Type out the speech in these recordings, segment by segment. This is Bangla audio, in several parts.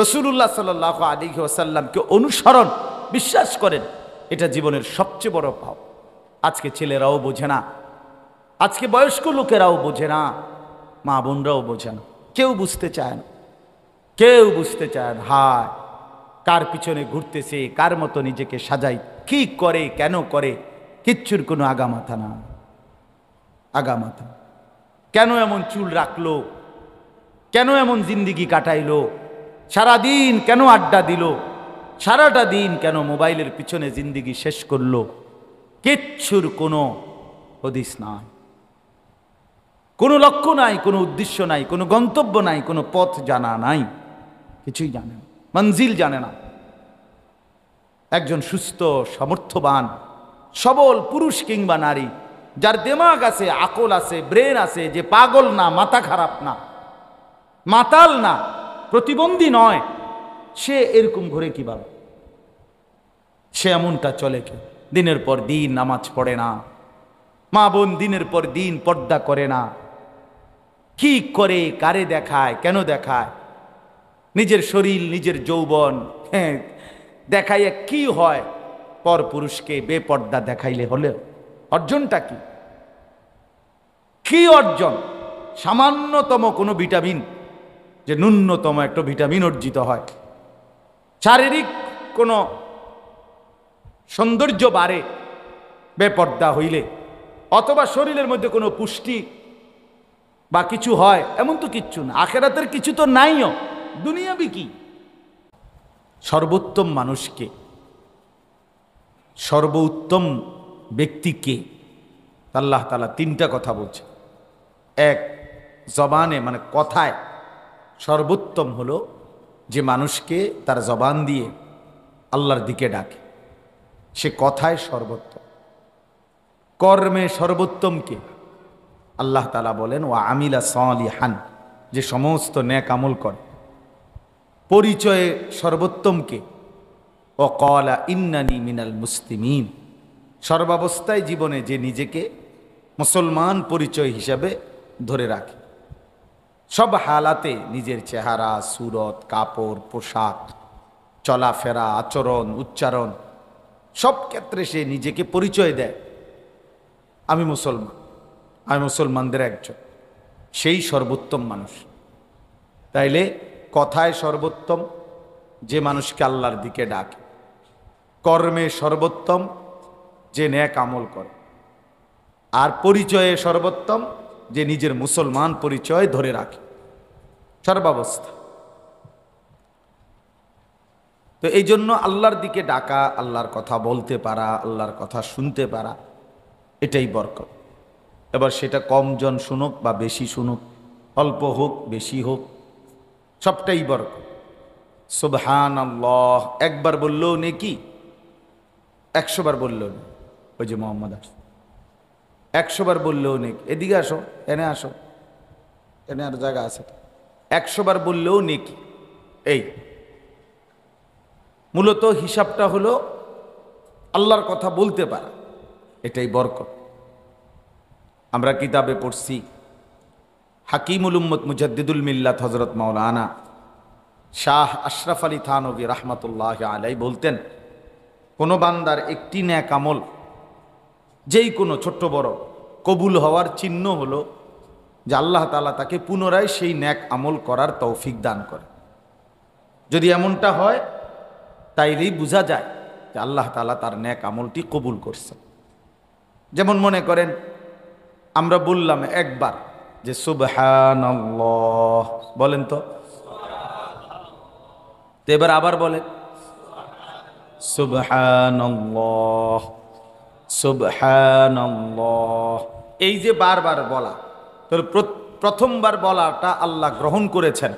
রসুল্লাহ সাল আলী ওসাল্লামকে অনুসরণ বিশ্বাস করেন এটা জীবনের সবচেয়ে বড় ভাব আজকে ছেলেরাও বোঝে না আজকে বয়স্ক লোকেরাও বোঝে না মা বোনরাও বোঝে না কেউ বুঝতে চায় না কেউ বুঝতে চায় না হায় কার পিছনে ঘুরতেছে কার মতো নিজেকে সাজাই কি করে কেন করে কিচ্ছুর কোনো আগামাথা না আগামাথা কেন এমন চুল রাখলো কেন এমন জিন্দিগি কাটাইলো সারা দিন কেন আড্ডা দিল সারাটা দিন কেন মোবাইলের পিছনে জিন্দিগি শেষ করল কিচ্ছুর কোনো হদিস নাই কোনো লক্ষ্য নাই কোনো উদ্দেশ্য নাই কোনো গন্তব্য নাই কোনো পথ জানা নাই কিছুই জানে না মঞ্জিল জানে না একজন সুস্থ সামর্থ্যবান সবল পুরুষ কিংবা নারী যার দেমাগ আছে আকল আছে ব্রেন আছে যে পাগল না মাথা খারাপ না মাতাল না প্রতিবন্ধী নয় সে এরকম ঘুরে বাবা সে এমনটা চলে কি দিনের পর দিন নামাজ পড়ে না মা বোন দিনের পর দিন পর্দা করে না কি করে কারে দেখায় কেন দেখায় নিজের শরীর নিজের যৌবন হ্যাঁ দেখাইয়া কি হয় পর পুরুষকে বেপর্দা দেখাইলে হলেও অর্জনটা কি কি অর্জন সামান্যতম কোনো ভিটামিন যে ন্যূনতম একটা ভিটামিন অর্জিত হয় শারীরিক কোনো সৌন্দর্য বাড়ে বেপর্দা হইলে অথবা শরীরের মধ্যে কোনো পুষ্টি বা কিছু হয় এমন তো কিচ্ছু না আখেরাতের কিছু তো নাইও দুনিয়াবি কি সর্বোত্তম মানুষকে সর্বোত্তম ব্যক্তিকে আল্লাহ তালা তিনটা কথা বলছে এক জবানে মানে কথায় সর্বোত্তম হলো যে মানুষকে তার জবান দিয়ে আল্লাহর দিকে ডাকে সে কথায় সর্বোত্তম কর্মে সর্বোত্তমকে আল্লাহ তালা বলেন ও আমিলা হান যে সমস্ত ন্যাক আমল করে পরিচয়ে সর্বোত্তমকে ও কলা ইন্নানি মিনাল মুস্তিমিন সর্বাবস্থায় জীবনে যে নিজেকে মুসলমান পরিচয় হিসাবে ধরে রাখে সব হালাতে নিজের চেহারা সুরত কাপড় পোশাক চলাফেরা আচরণ উচ্চারণ সব ক্ষেত্রে সে নিজেকে পরিচয় দেয় আমি মুসলমান আমি মুসলমানদের একজন সেই সর্বোত্তম মানুষ তাইলে কথায় সর্বোত্তম যে মানুষকে আল্লাহর দিকে ডাকে কর্মে সর্বোত্তম যে ন্যাক আমল করে আর পরিচয়ে সর্বোত্তম যে নিজের মুসলমান পরিচয় ধরে রাখে সর্বাবস্থা তো এই জন্য আল্লাহর দিকে ডাকা আল্লাহর কথা বলতে পারা আল্লাহর কথা শুনতে পারা এটাই বরক এবার সেটা কম জন শুনুক বা বেশি শুনুক অল্প হোক বেশি হোক সবটাই বরক সুবহান একবার বললেও নেকি একশোবার বললেও নেই ওই যে মোহাম্মদ আসফ একশোবার বললেও নিক এদিকে আসো এনে আসো এনে আর জায়গা আছে একশোবার বললেও নিক এই মূলত হিসাবটা হলো আল্লাহর কথা বলতে পারা এটাই বরকত আমরা কিতাবে পড়ছি হাকিমুল উম্মত মুজাদ্দিদুল মিল্লাত হজরত মাওলানা শাহ আশরাফ আলী থানবী রাহমাতুল্লাহ আলাই বলতেন কোনো বান্দার একটি ন্যাক আমল যেই কোনো ছোট্ট বড় কবুল হওয়ার চিহ্ন হলো যে আল্লাহ তালা তাকে পুনরায় সেই ন্যাক আমল করার তৌফিক দান করে যদি এমনটা হয় তাইলেই বোঝা যায় যে আল্লাহ তালা তার ন্যাক আমলটি কবুল করছে যেমন মনে করেন আমরা বললাম একবার যে সুবহান বলেন তো তো এবার আবার বলেন সুবহান সুবহান এই যে বারবার বলা তাহলে প্রথমবার বলাটা আল্লাহ গ্রহণ করেছেন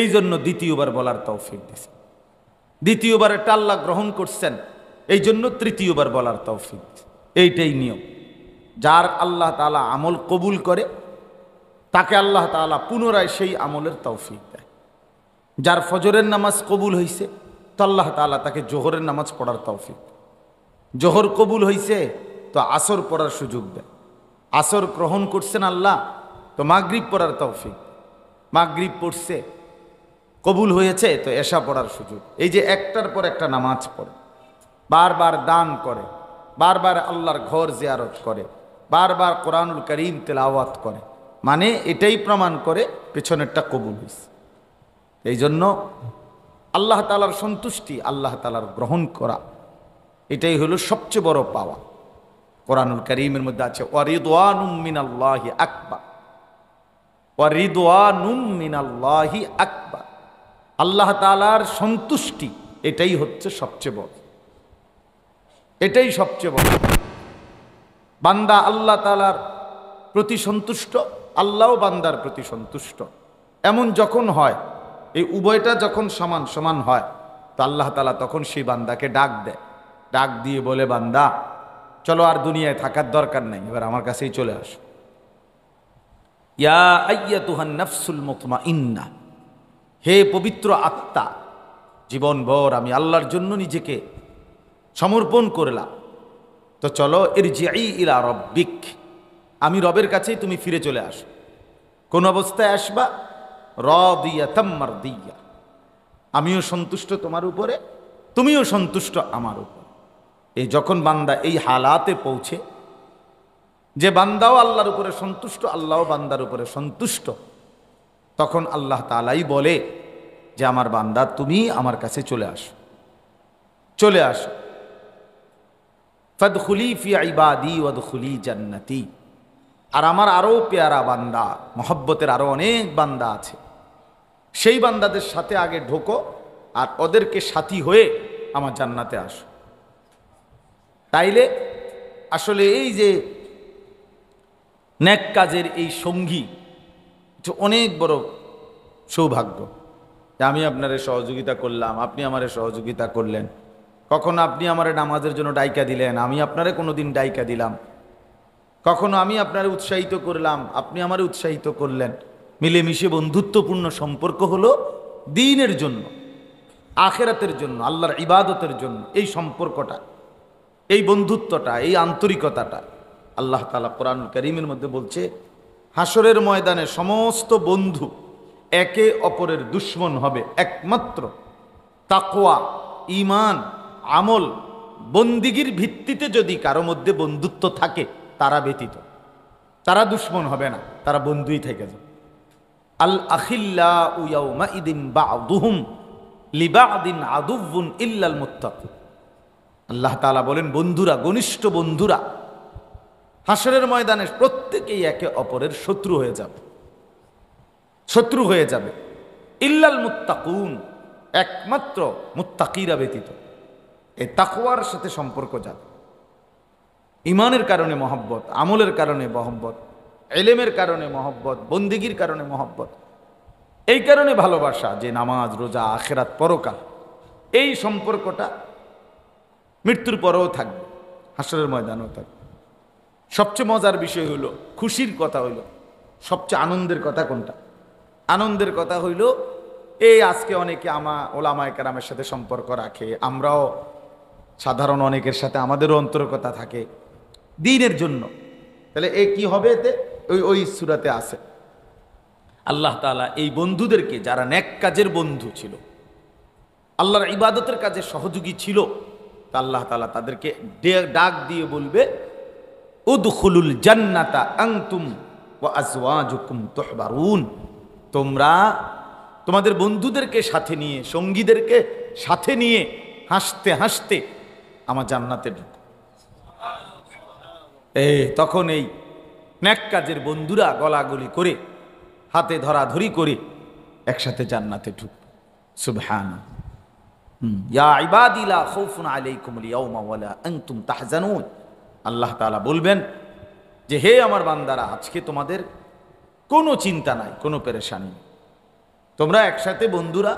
এই জন্য দ্বিতীয়বার বলার তৌফিক দিয়েছেন দ্বিতীয়বার এটা আল্লাহ গ্রহণ করছেন এই জন্য তৃতীয়বার বলার তৌফিক এইটাই নিয়ম যার আল্লাহ তালা আমল কবুল করে তাকে আল্লাহ তালা পুনরায় সেই আমলের তৌফিক দেয় যার ফজরের নামাজ কবুল হয়েছে তো আল্লাহ তালা তাকে জোহরের নামাজ পড়ার তৌফিক জোহর কবুল হয়েছে তো আসর পড়ার সুযোগ দেয় আসর গ্রহণ করছেন আল্লাহ তো মাগরীব পড়ার তৌফিক মাগরীব পড়ছে কবুল হয়েছে তো এসা পড়ার সুযোগ এই যে একটার পর একটা নামাজ পড়ে বারবার দান করে বারবার আল্লাহর ঘর জিয়ারত করে বারবার কোরআনুল করিম তেলাওয়াত করে মানে এটাই প্রমাণ করে পেছনেরটা কবুল হয়েছে এই জন্য আল্লাহ তালার সন্তুষ্টি আল্লাহ তালার গ্রহণ করা এটাই হলো সবচেয়ে বড় পাওয়া কোরআনুল করিমের মধ্যে আছে ওয়ারিদওয়ানুম মিনাল্লাহি আকবার আকবা আল্লাহ তালার সন্তুষ্টি এটাই হচ্ছে সবচেয়ে বড় এটাই সবচেয়ে বড় বান্দা আল্লাহ তালার প্রতি সন্তুষ্ট আল্লাহও বান্দার প্রতি সন্তুষ্ট এমন যখন হয় এই উভয়টা যখন সমান সমান হয় তো আল্লাহ তালা তখন সেই বান্দাকে ডাক দেয় ডাক দিয়ে বলে বান্দা চলো আর দুনিয়ায় থাকার দরকার নাই এবার আমার কাছেই চলে আসো ইয়া আইয়া তুহান নফসুল মোকমা ইন্না হে পবিত্র আত্মা জীবনভর আমি আল্লাহর জন্য নিজেকে সমর্পণ করলাম তো চলো এর জিয়াই ইলা রব্বিক আমি রবের কাছেই তুমি ফিরে চলে আসো কোন অবস্থায় আসবা র দিয়া তাম্মার দিয়া আমিও সন্তুষ্ট তোমার উপরে তুমিও সন্তুষ্ট আমার উপরে এই যখন বান্দা এই হালাতে পৌঁছে যে বান্দাও আল্লাহর উপরে সন্তুষ্ট আল্লাহও বান্দার উপরে সন্তুষ্ট তখন আল্লাহ তালাই বলে যে আমার বান্দা তুমি আমার কাছে চলে আসো চলে আসো ফদখুলি ফি ওদ ওয়াদখুলি জান্নাতি আর আমার আরও পেয়ারা বান্দা মহব্বতের আরও অনেক বান্দা আছে সেই বান্দাদের সাথে আগে ঢোকো আর ওদেরকে সাথী হয়ে আমার জান্নাতে আসো তাইলে আসলে এই যে ন্যাক কাজের এই সঙ্গী অনেক বড় সৌভাগ্য আমি আপনারে সহযোগিতা করলাম আপনি আমারে সহযোগিতা করলেন কখনো আপনি আমার নামাজের জন্য ডাইকা দিলেন আমি আপনারে কোনো দিন ডাইকা দিলাম কখনো আমি আপনারে উৎসাহিত করলাম আপনি আমারে উৎসাহিত করলেন মিলেমিশে বন্ধুত্বপূর্ণ সম্পর্ক হলো দিনের জন্য আখেরাতের জন্য আল্লাহর ইবাদতের জন্য এই সম্পর্কটা এই বন্ধুত্বটা এই আন্তরিকতাটা আল্লাহ তালা কোরআন করিমের মধ্যে বলছে হাসরের ময়দানে সমস্ত বন্ধু একে অপরের দুশ্মন হবে একমাত্র তাকোয়া ইমান আমল বন্দিগির ভিত্তিতে যদি কারো মধ্যে বন্ধুত্ব থাকে তারা ব্যতীত তারা দুশ্মন হবে না তারা বন্ধুই থেকে যাবে আল আখিল্লা উয়াউমা ইদিন বা আদুহুম লিবা আদিন আদুবুন ইল্লাল মুত্তাকুম আল্লাহ তালা বলেন বন্ধুরা ঘনিষ্ঠ বন্ধুরা হাসরের ময়দানে প্রত্যেকেই একে অপরের শত্রু হয়ে যাবে শত্রু হয়ে যাবে ইল্লাল মুত্তাকুন একমাত্র মুত্তাকিরা ব্যতীত এই তাকুয়ার সাথে সম্পর্ক যাবে ইমানের কারণে মহব্বত আমলের কারণে মহব্বত এলেমের কারণে মহব্বত বন্দিগির কারণে মহব্বত এই কারণে ভালোবাসা যে নামাজ রোজা আখেরাত পরকাল এই সম্পর্কটা মৃত্যুর পরেও থাকবে হাসরের ময়দানেও থাকবে সবচেয়ে মজার বিষয় হলো খুশির কথা হইল সবচেয়ে আনন্দের কথা কোনটা আনন্দের কথা হইল এই আজকে অনেকে আমা ওলামায় কারামের সাথে সম্পর্ক রাখে আমরাও সাধারণ অনেকের সাথে আমাদেরও অন্তরকতা থাকে দিনের জন্য তাহলে এ কি হবে এতে ওই ওই সুরাতে আসে আল্লাহ তালা এই বন্ধুদেরকে যারা ন্যাক কাজের বন্ধু ছিল আল্লাহর ইবাদতের কাজে সহযোগী ছিল তা আল্লাহ তালা তাদেরকে ডাক দিয়ে বলবে উদখুলুল জান্নাতা আংতুম ও আজওয়াজুকুম তোহবারুন তোমরা তোমাদের বন্ধুদেরকে সাথে নিয়ে সঙ্গীদেরকে সাথে নিয়ে হাসতে হাসতে আমার জান্নাতে ঢুকো এই তখন এই ন্যাক কাজের বন্ধুরা গলাগলি করে হাতে ধরাধরি করে একসাথে জান্নাতে ঢুক হ্যাঁ ইয়া ইবাদিলা খৌফুন আলাইকুমুল ইয়াউমা ওয়ালা আনতুম তাহজানুন আল্লাহ তাআলা বলবেন যে হে আমার বান্দারা আজকে তোমাদের কোনো চিন্তা নাই কোনো পেরেশানি তোমরা একসাথে বন্ধুরা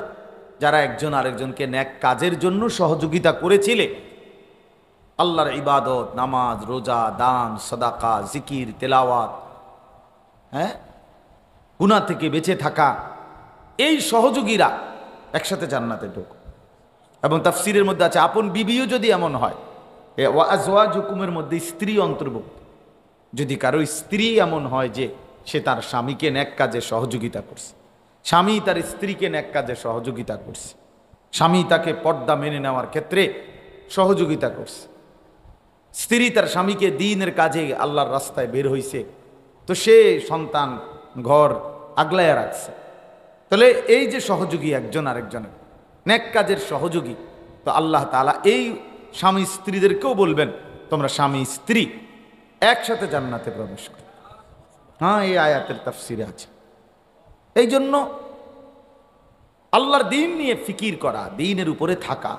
যারা একজন আরেকজনকে ন্যাক কাজের জন্য সহযোগিতা করেছিলে আল্লাহর ইবাদত নামাজ রোজা দান সদাকা জিকির তেলাওয়াত হ্যাঁ গুণা থেকে বেঁচে থাকা এই সহযোগীরা একসাথে জান্নাতে ঢোক এবং তাফসিরের মধ্যে আছে আপন বিবিও যদি এমন হয় এ হুকুমের মধ্যে স্ত্রী অন্তর্ভুক্ত যদি কারো স্ত্রী এমন হয় যে সে তার স্বামীকে ন্যাক কাজে সহযোগিতা করছে স্বামী তার স্ত্রীকে ন্যাক কাজে সহযোগিতা করছে স্বামী তাকে পর্দা মেনে নেওয়ার ক্ষেত্রে সহযোগিতা করছে স্ত্রী তার স্বামীকে দিনের কাজে আল্লাহর রাস্তায় বের হইছে তো সে সন্তান ঘর আগলায় রাখছে তাহলে এই যে সহযোগী একজন আরেকজনের নেক কাজের সহযোগী তো আল্লাহ তালা এই স্বামী স্ত্রীদেরকেও বলবেন তোমরা স্বামী স্ত্রী একসাথে জান্নাতে প্রবেশ করো হ্যাঁ এই আয়াতের তাফসিরে আছে এই জন্য আল্লাহর দিন নিয়ে ফিকির করা দিনের উপরে থাকা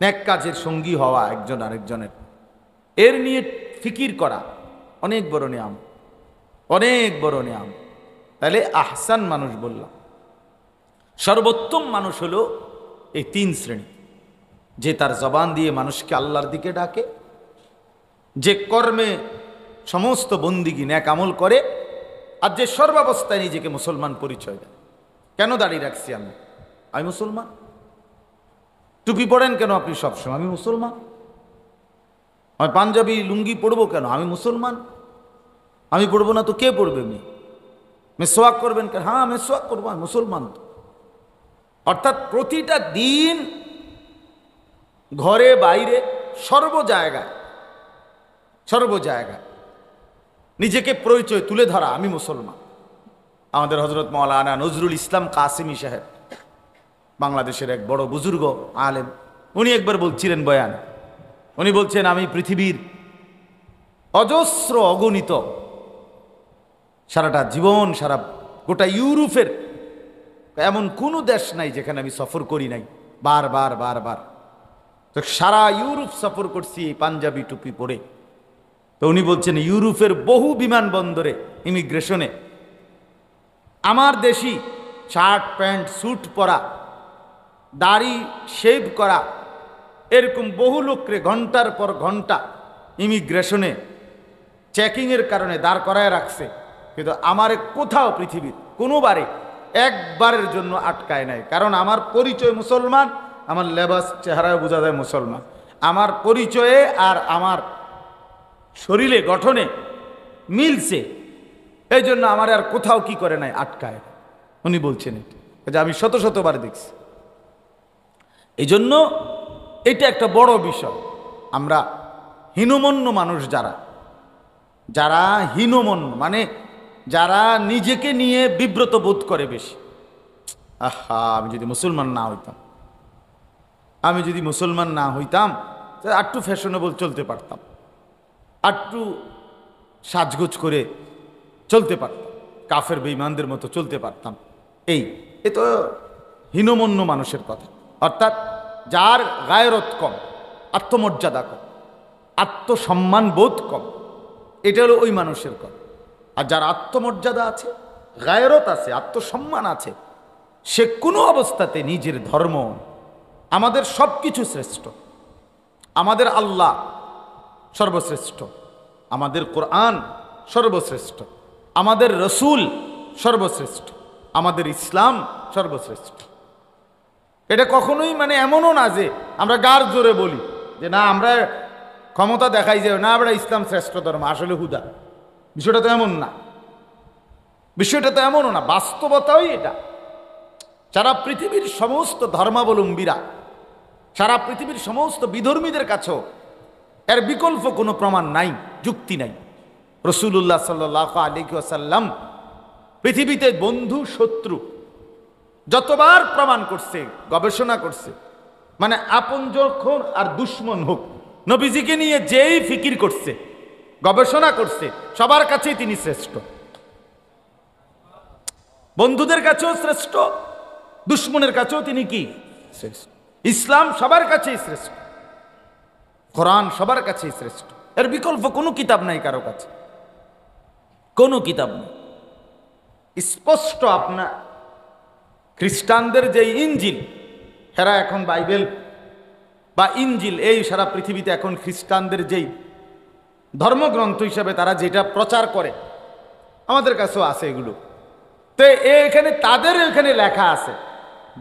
ন্যাক কাজের সঙ্গী হওয়া একজন আরেকজনের এর নিয়ে ফিকির করা অনেক বড় নিয়াম অনেক বড় নিয়াম তাহলে আহসান মানুষ বললাম সর্বোত্তম মানুষ হলো এই তিন শ্রেণী যে তার জবান দিয়ে মানুষকে আল্লাহর দিকে ডাকে যে কর্মে সমস্ত বন্দিগি ন্যাক আমল করে আর যে সর্বাবস্থায় নিজেকে মুসলমান পরিচয় দেয় কেন দাঁড়িয়ে রাখছি আমি আমি মুসলমান টুপি পড়েন কেন আপনি সবসময় আমি মুসলমান আমি পাঞ্জাবি লুঙ্গি পরবো কেন আমি মুসলমান আমি পড়বো না তো কে পড়বে মেয়ে মেসোয়াক করবেন কেন হ্যাঁ মেসোয়াক করবো আমি মুসলমান তো অর্থাৎ প্রতিটা দিন ঘরে বাইরে সর্ব জায়গায় সর্ব জায়গায় নিজেকে পরিচয় তুলে ধরা আমি মুসলমান আমাদের হজরত মৌলানা নজরুল ইসলাম কাসিমি সাহেব বাংলাদেশের এক বড় বুজুর্গ আলেম উনি একবার বলছিলেন বয়ান উনি বলছেন আমি পৃথিবীর অজস্র অগণিত সারাটা জীবন সারা গোটা ইউরোপের এমন কোনো দেশ নাই যেখানে আমি সফর করি নাই বারবার বারবার তো সারা ইউরোপ সফর করছি এই পাঞ্জাবি টুপি পরে তো উনি বলছেন ইউরোপের বহু বিমানবন্দরে ইমিগ্রেশনে আমার দেশি শার্ট প্যান্ট স্যুট পরা দাড়ি শেভ করা এরকম বহু লোকরে ঘন্টার পর ঘন্টা ইমিগ্রেশনে চেকিংয়ের কারণে দাঁড় করায় রাখছে কিন্তু আমারে কোথাও পৃথিবীর কোনোবারে একবারের জন্য আটকায় নাই কারণ আমার পরিচয় মুসলমান আমার লেবাস চেহারায় বোঝা যায় মুসলমান আমার পরিচয়ে আর আমার শরীরে গঠনে মিলছে এই জন্য আমার আর কোথাও কি করে নাই আটকায় উনি বলছেন এটা যে আমি শত শতবার দেখছি এই জন্য এটা একটা বড় বিষয় আমরা হীনমন্য মানুষ যারা যারা হীনমন্য মানে যারা নিজেকে নিয়ে বিব্রত বোধ করে বেশি আহা আমি যদি মুসলমান না হইতাম আমি যদি মুসলমান না হইতাম তাহলে আটটু ফ্যাশনেবল চলতে পারতাম আটটু সাজগোজ করে চলতে পারতাম কাফের বেইমানদের মতো চলতে পারতাম এই এ তো হীনমন্য মানুষের কথা অর্থাৎ যার গায়রত কম আত্মমর্যাদা কম আত্মসম্মান বোধ কম এটা হলো ওই মানুষের কথা আর যার আত্মমর্যাদা আছে গায়রত আছে আত্মসম্মান আছে সে কোনো অবস্থাতে নিজের ধর্ম আমাদের সব কিছু শ্রেষ্ঠ আমাদের আল্লাহ সর্বশ্রেষ্ঠ আমাদের কোরআন সর্বশ্রেষ্ঠ আমাদের রসুল সর্বশ্রেষ্ঠ আমাদের ইসলাম সর্বশ্রেষ্ঠ এটা কখনোই মানে এমনও না যে আমরা গার জোরে বলি যে না আমরা ক্ষমতা দেখাই যে না আমরা ইসলাম শ্রেষ্ঠ ধর্ম আসলে হুদা বিষয়টা তো এমন না বিষয়টা তো এমনও না বাস্তবতাই এটা সারা পৃথিবীর সমস্ত ধর্মাবলম্বীরা সারা পৃথিবীর সমস্ত বিধর্মীদের কাছেও এর বিকল্প কোনো প্রমাণ নাই যুক্তি নাই রসুল্লাহ সাল্লাহ পৃথিবীতে বন্ধু শত্রু যতবার প্রমাণ করছে গবেষণা করছে মানে আপন যখন আর দুশ্মন হোক নবীজিকে নিয়ে যেই ফিকির করছে গবেষণা করছে সবার কাছেই তিনি শ্রেষ্ঠ বন্ধুদের কাছেও শ্রেষ্ঠ দুশ্মনের কাছেও তিনি কি শ্রেষ্ঠ ইসলাম সবার কাছেই শ্রেষ্ঠ কোরআন সবার কাছেই শ্রেষ্ঠ এর বিকল্প কোনো কিতাব নাই কারো কাছে কোনো কিতাব নেই স্পষ্ট আপনার খ্রিস্টানদের যে ইঞ্জিল হেরা এখন বাইবেল বা ইঞ্জিল এই সারা পৃথিবীতে এখন খ্রিস্টানদের যেই ধর্মগ্রন্থ হিসাবে তারা যেটা প্রচার করে আমাদের কাছেও আছে এগুলো তো এখানে তাদের এখানে লেখা আছে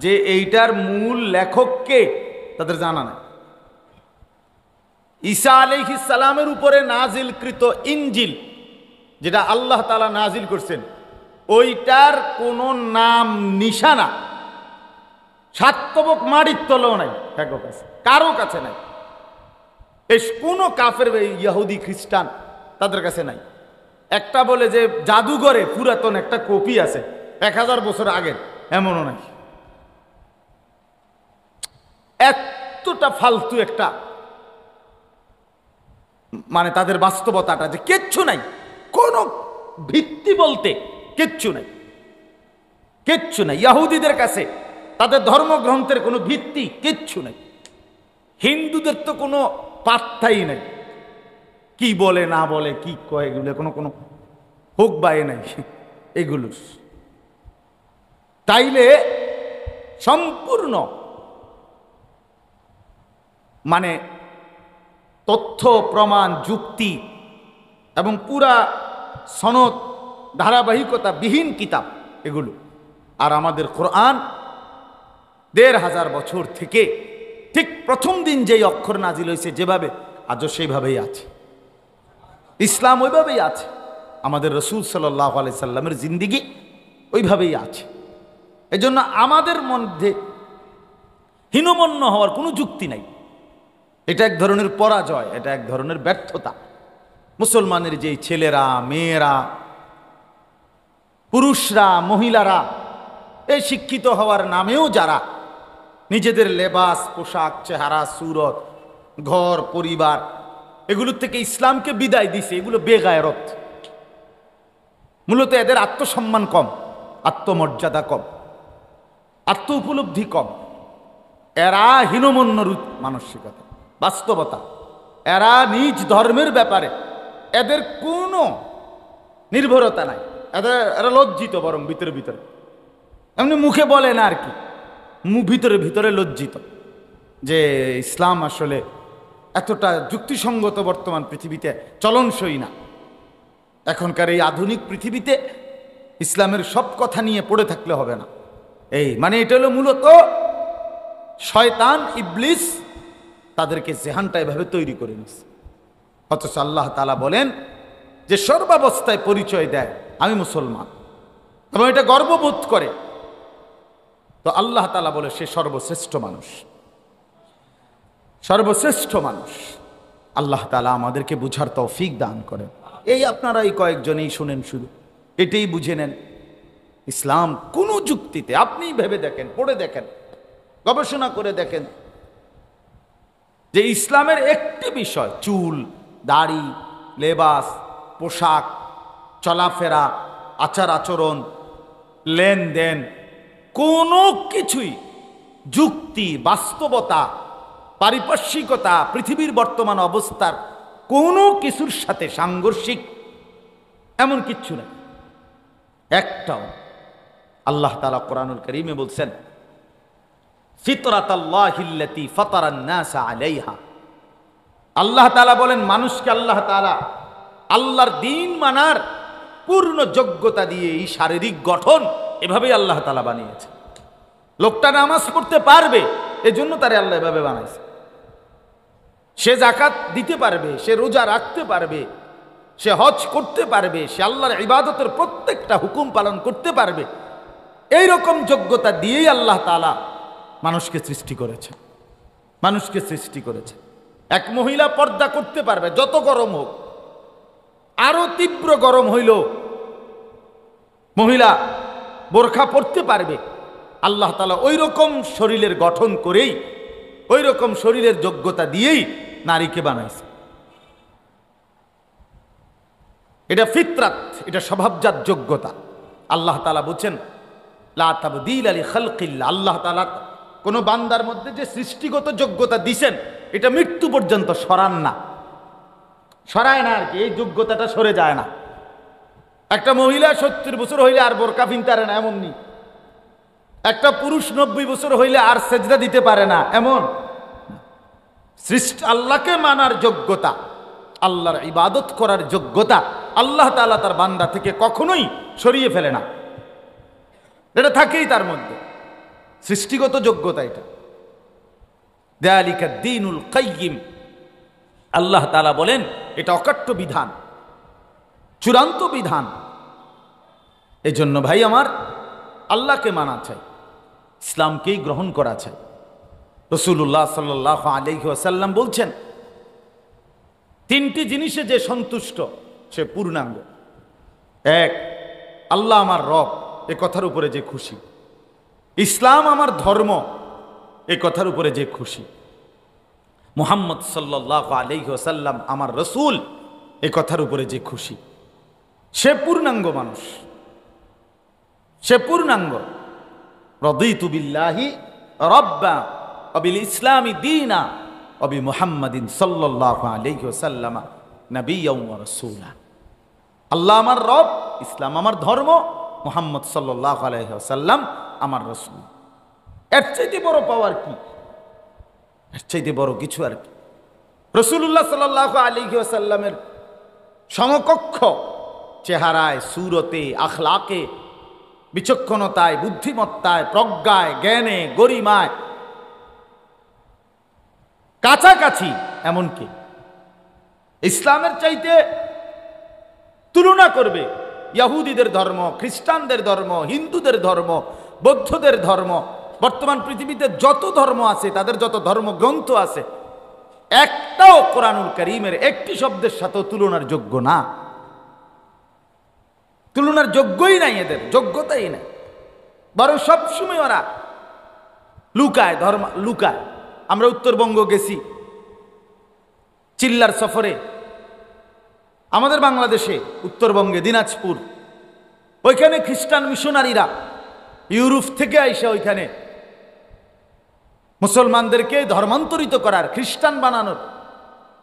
যে এইটার মূল লেখককে তাদের জানা নাই ঈসা আলহ সালামের উপরে নাজিলকৃত ইঞ্জিল যেটা আল্লাহ তালা নাজিল করছেন ওইটার কোনো নাম নিশানা সাত্তবক মারিত্তলও নাই হ্যাঁ কারো কাছে নাই এই কোনো কাফের ইয়াহুদি খ্রিস্টান তাদের কাছে নাই একটা বলে যে জাদুঘরে পুরাতন একটা কপি আছে এক হাজার বছর আগের এমনও নাই এতটা ফালতু একটা মানে তাদের বাস্তবতাটা যে কিচ্ছু নাই কোনো ভিত্তি বলতে কিচ্ছু নাই কিচ্ছু নাই ইয়াহুদিদের কাছে তাদের ধর্মগ্রন্থের কোনো ভিত্তি কিচ্ছু নাই হিন্দুদের তো কোনো পাত্তাই নাই কি বলে না বলে কি কয় এগুলো কোনো কোনো হোক বা এ নাই এগুলো তাইলে সম্পূর্ণ মানে তথ্য প্রমাণ যুক্তি এবং পুরা সনদ ধারাবাহিকতা বিহীন কিতাব এগুলো আর আমাদের কোরআন দেড় হাজার বছর থেকে ঠিক প্রথম দিন যেই অক্ষর নাজিল হয়েছে যেভাবে আজও সেইভাবেই আছে ইসলাম ওইভাবেই আছে আমাদের রসুল সাল্লাহ সাল্লামের জিন্দিগি ওইভাবেই আছে এজন্য আমাদের মধ্যে হীনমন্য হওয়ার কোনো যুক্তি নাই এটা এক ধরনের পরাজয় এটা এক ধরনের ব্যর্থতা মুসলমানের যেই ছেলেরা মেয়েরা পুরুষরা মহিলারা এই শিক্ষিত হওয়ার নামেও যারা নিজেদের লেবাস পোশাক চেহারা সুরত ঘর পরিবার এগুলোর থেকে ইসলামকে বিদায় দিছে এগুলো বেগায়রত মূলত এদের আত্মসম্মান কম আত্মমর্যাদা কম আত্ম উপলব্ধি কম এরা হীনমন্যরূপ মানসিকতা বাস্তবতা এরা নিজ ধর্মের ব্যাপারে এদের কোনো নির্ভরতা নাই এদের এরা লজ্জিত বরং ভিতরে ভিতরে এমনি মুখে বলে না আর কি মু ভিতরে ভিতরে লজ্জিত যে ইসলাম আসলে এতটা যুক্তিসঙ্গত বর্তমান পৃথিবীতে চলনসই না এখনকার এই আধুনিক পৃথিবীতে ইসলামের সব কথা নিয়ে পড়ে থাকলে হবে না এই মানে এটা হলো মূলত শয়তান ইবলিস তাদেরকে জেহানটা এভাবে তৈরি করে নিছে অথচ আল্লাহ তালা বলেন যে সর্বাবস্থায় পরিচয় দেয় আমি মুসলমান এবং এটা গর্ববোধ করে তো আল্লাহ তালা বলে সে সর্বশ্রেষ্ঠ মানুষ সর্বশ্রেষ্ঠ মানুষ আল্লাহ তালা আমাদেরকে বুঝার তৌফিক দান করেন এই আপনারাই কয়েকজনেই শুনেন শুধু এটাই বুঝে নেন ইসলাম কোনো যুক্তিতে আপনি ভেবে দেখেন পড়ে দেখেন গবেষণা করে দেখেন যে ইসলামের একটি বিষয় চুল দাড়ি লেবাস পোশাক চলাফেরা আচার আচরণ লেনদেন কোনো কিছুই যুক্তি বাস্তবতা পারিপার্শ্বিকতা পৃথিবীর বর্তমান অবস্থার কোনো কিছুর সাথে সাংঘর্ষিক এমন কিচ্ছু নেই একটাও আল্লাহ তালা কোরআনুল করিমে বলছেন ফিতরাতি ফতারান্নাসা আলাইহা আল্লাহ তালা বলেন মানুষকে আল্লাহ তালা আল্লাহর দিন মানার পূর্ণ যোগ্যতা দিয়ে এই শারীরিক গঠন এভাবেই আল্লাহ তালা বানিয়েছে লোকটা নামাজ পড়তে পারবে এজন্য তারে আল্লাহ এভাবে বানাইছে সে জাকাত দিতে পারবে সে রোজা রাখতে পারবে সে হজ করতে পারবে সে আল্লাহর ইবাদতের প্রত্যেকটা হুকুম পালন করতে পারবে এই রকম যোগ্যতা দিয়েই আল্লাহ তালা মানুষকে সৃষ্টি করেছে মানুষকে সৃষ্টি করেছে এক মহিলা পর্দা করতে পারবে যত গরম হোক আরো তীব্র গরম হইল মহিলা বোরখা পড়তে পারবে আল্লাহ তালা ওই রকম শরীরের গঠন করেই ওই রকম শরীরের যোগ্যতা দিয়েই নারীকে বানাইছে এটা ফিতরাত এটা স্বভাবজাত যোগ্যতা আল্লাহ তালা বলছেন খালকিল্লা আল্লাহ তালা কোনো বান্দার মধ্যে যে সৃষ্টিগত যোগ্যতা দিছেন এটা মৃত্যু পর্যন্ত সরান না সরায় না আর কি এই যোগ্যতাটা সরে যায় না একটা মহিলা সত্তর বছর হইলে আর বোরকা ফিনতারে না এমননি একটা পুরুষ নব্বই বছর হইলে আর সেজদা দিতে পারে না এমন সৃষ্ট আল্লাহকে মানার যোগ্যতা আল্লাহর ইবাদত করার যোগ্যতা আল্লাহ তালা তার বান্দা থেকে কখনোই সরিয়ে ফেলে না এটা থাকেই তার মধ্যে সৃষ্টিগত যোগ্যতা এটা দেয়ালিকা দিনুল কাইম আল্লাহ তালা বলেন এটা অকাট্য বিধান চূড়ান্ত বিধান এজন্য ভাই আমার আল্লাহকে মানা চাই ইসলামকেই গ্রহণ করা চাই রসুল্লাহ সাল্লাহ আলহিহাসাল্লাম বলছেন তিনটি জিনিসে যে সন্তুষ্ট সে পূর্ণাঙ্গ এক আল্লাহ আমার রব এ কথার উপরে যে খুশি ইসলাম আমার ধর্ম এ কথার উপরে যে খুশি মুহাম্মদ সাল্লাহ আলহিহাসাল্লাম আমার রসুল এ কথার উপরে যে খুশি সে পূর্ণাঙ্গ মানুষ সে পূর্ণাঙ্গ রদিতুবিল্লাহি রব্বা অবিল ইসলামী দিনা অবি মুহাম্মাদিন সাল্লাহ আলহ্লামা নবীলা আল্লাহ আমার রব ইসলাম আমার ধর্ম মোহাম্মদ সাল্লাহ আলহ্লাম আমার রসুল এর চাইতে বড় পাওয়ার কি এর চাইতে বড় কিছু আর কি রসুল্লাহ সাল্লাহ আলহ্লামের সমকক্ষ চেহারায় সুরতে আখলাকে বিচক্ষণতায় বুদ্ধিমত্তায় প্রজ্ঞায় জ্ঞানে গরিমায় কাছাকাছি এমনকি ইসলামের চাইতে তুলনা করবে ইয়াহুদিদের ধর্ম খ্রিস্টানদের ধর্ম হিন্দুদের ধর্ম বৌদ্ধদের ধর্ম বর্তমান পৃথিবীতে যত ধর্ম আছে তাদের যত ধর্মগ্রন্থ আছে একটাও কোরআনুল করিমের একটি শব্দের সাথে তুলনার যোগ্য না তুলনার যোগ্যই নাই এদের যোগ্যতাই নাই বরং সবসময় ওরা লুকায় ধর্ম লুকায় আমরা উত্তরবঙ্গ গেছি চিল্লার সফরে আমাদের বাংলাদেশে উত্তরবঙ্গে দিনাজপুর ওইখানে খ্রিস্টান মিশনারিরা ইউরোপ থেকে আইসা ওইখানে মুসলমানদেরকে ধর্মান্তরিত করার খ্রিস্টান বানানোর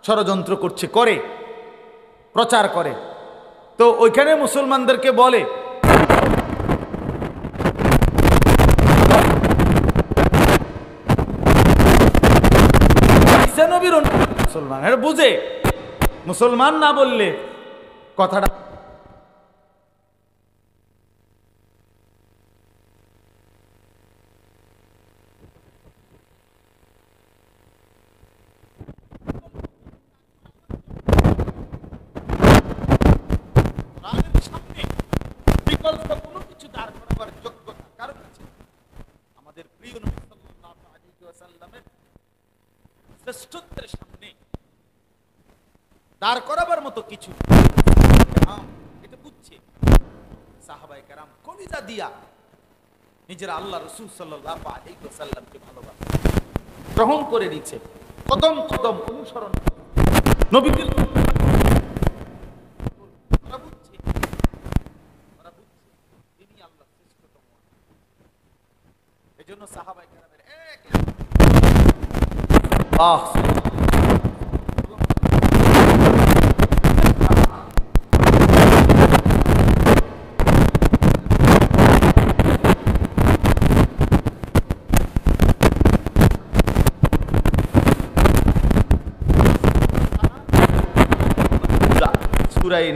ষড়যন্ত্র করছে করে প্রচার করে তো ওইখানে মুসলমানদেরকে বলে মুসলমান বুঝে মুসলমান না বললে কথাটা কেরাম কলিজা দিয়া নিজেরা আল্লাহ রসুল সাল্লাহ আলিকাল্লামকে ভালোবাসে গ্রহণ করে নিচ্ছে কদম কদম অনুসরণ নবীকে এজন্য সাহাবাই কেরামের এক আহ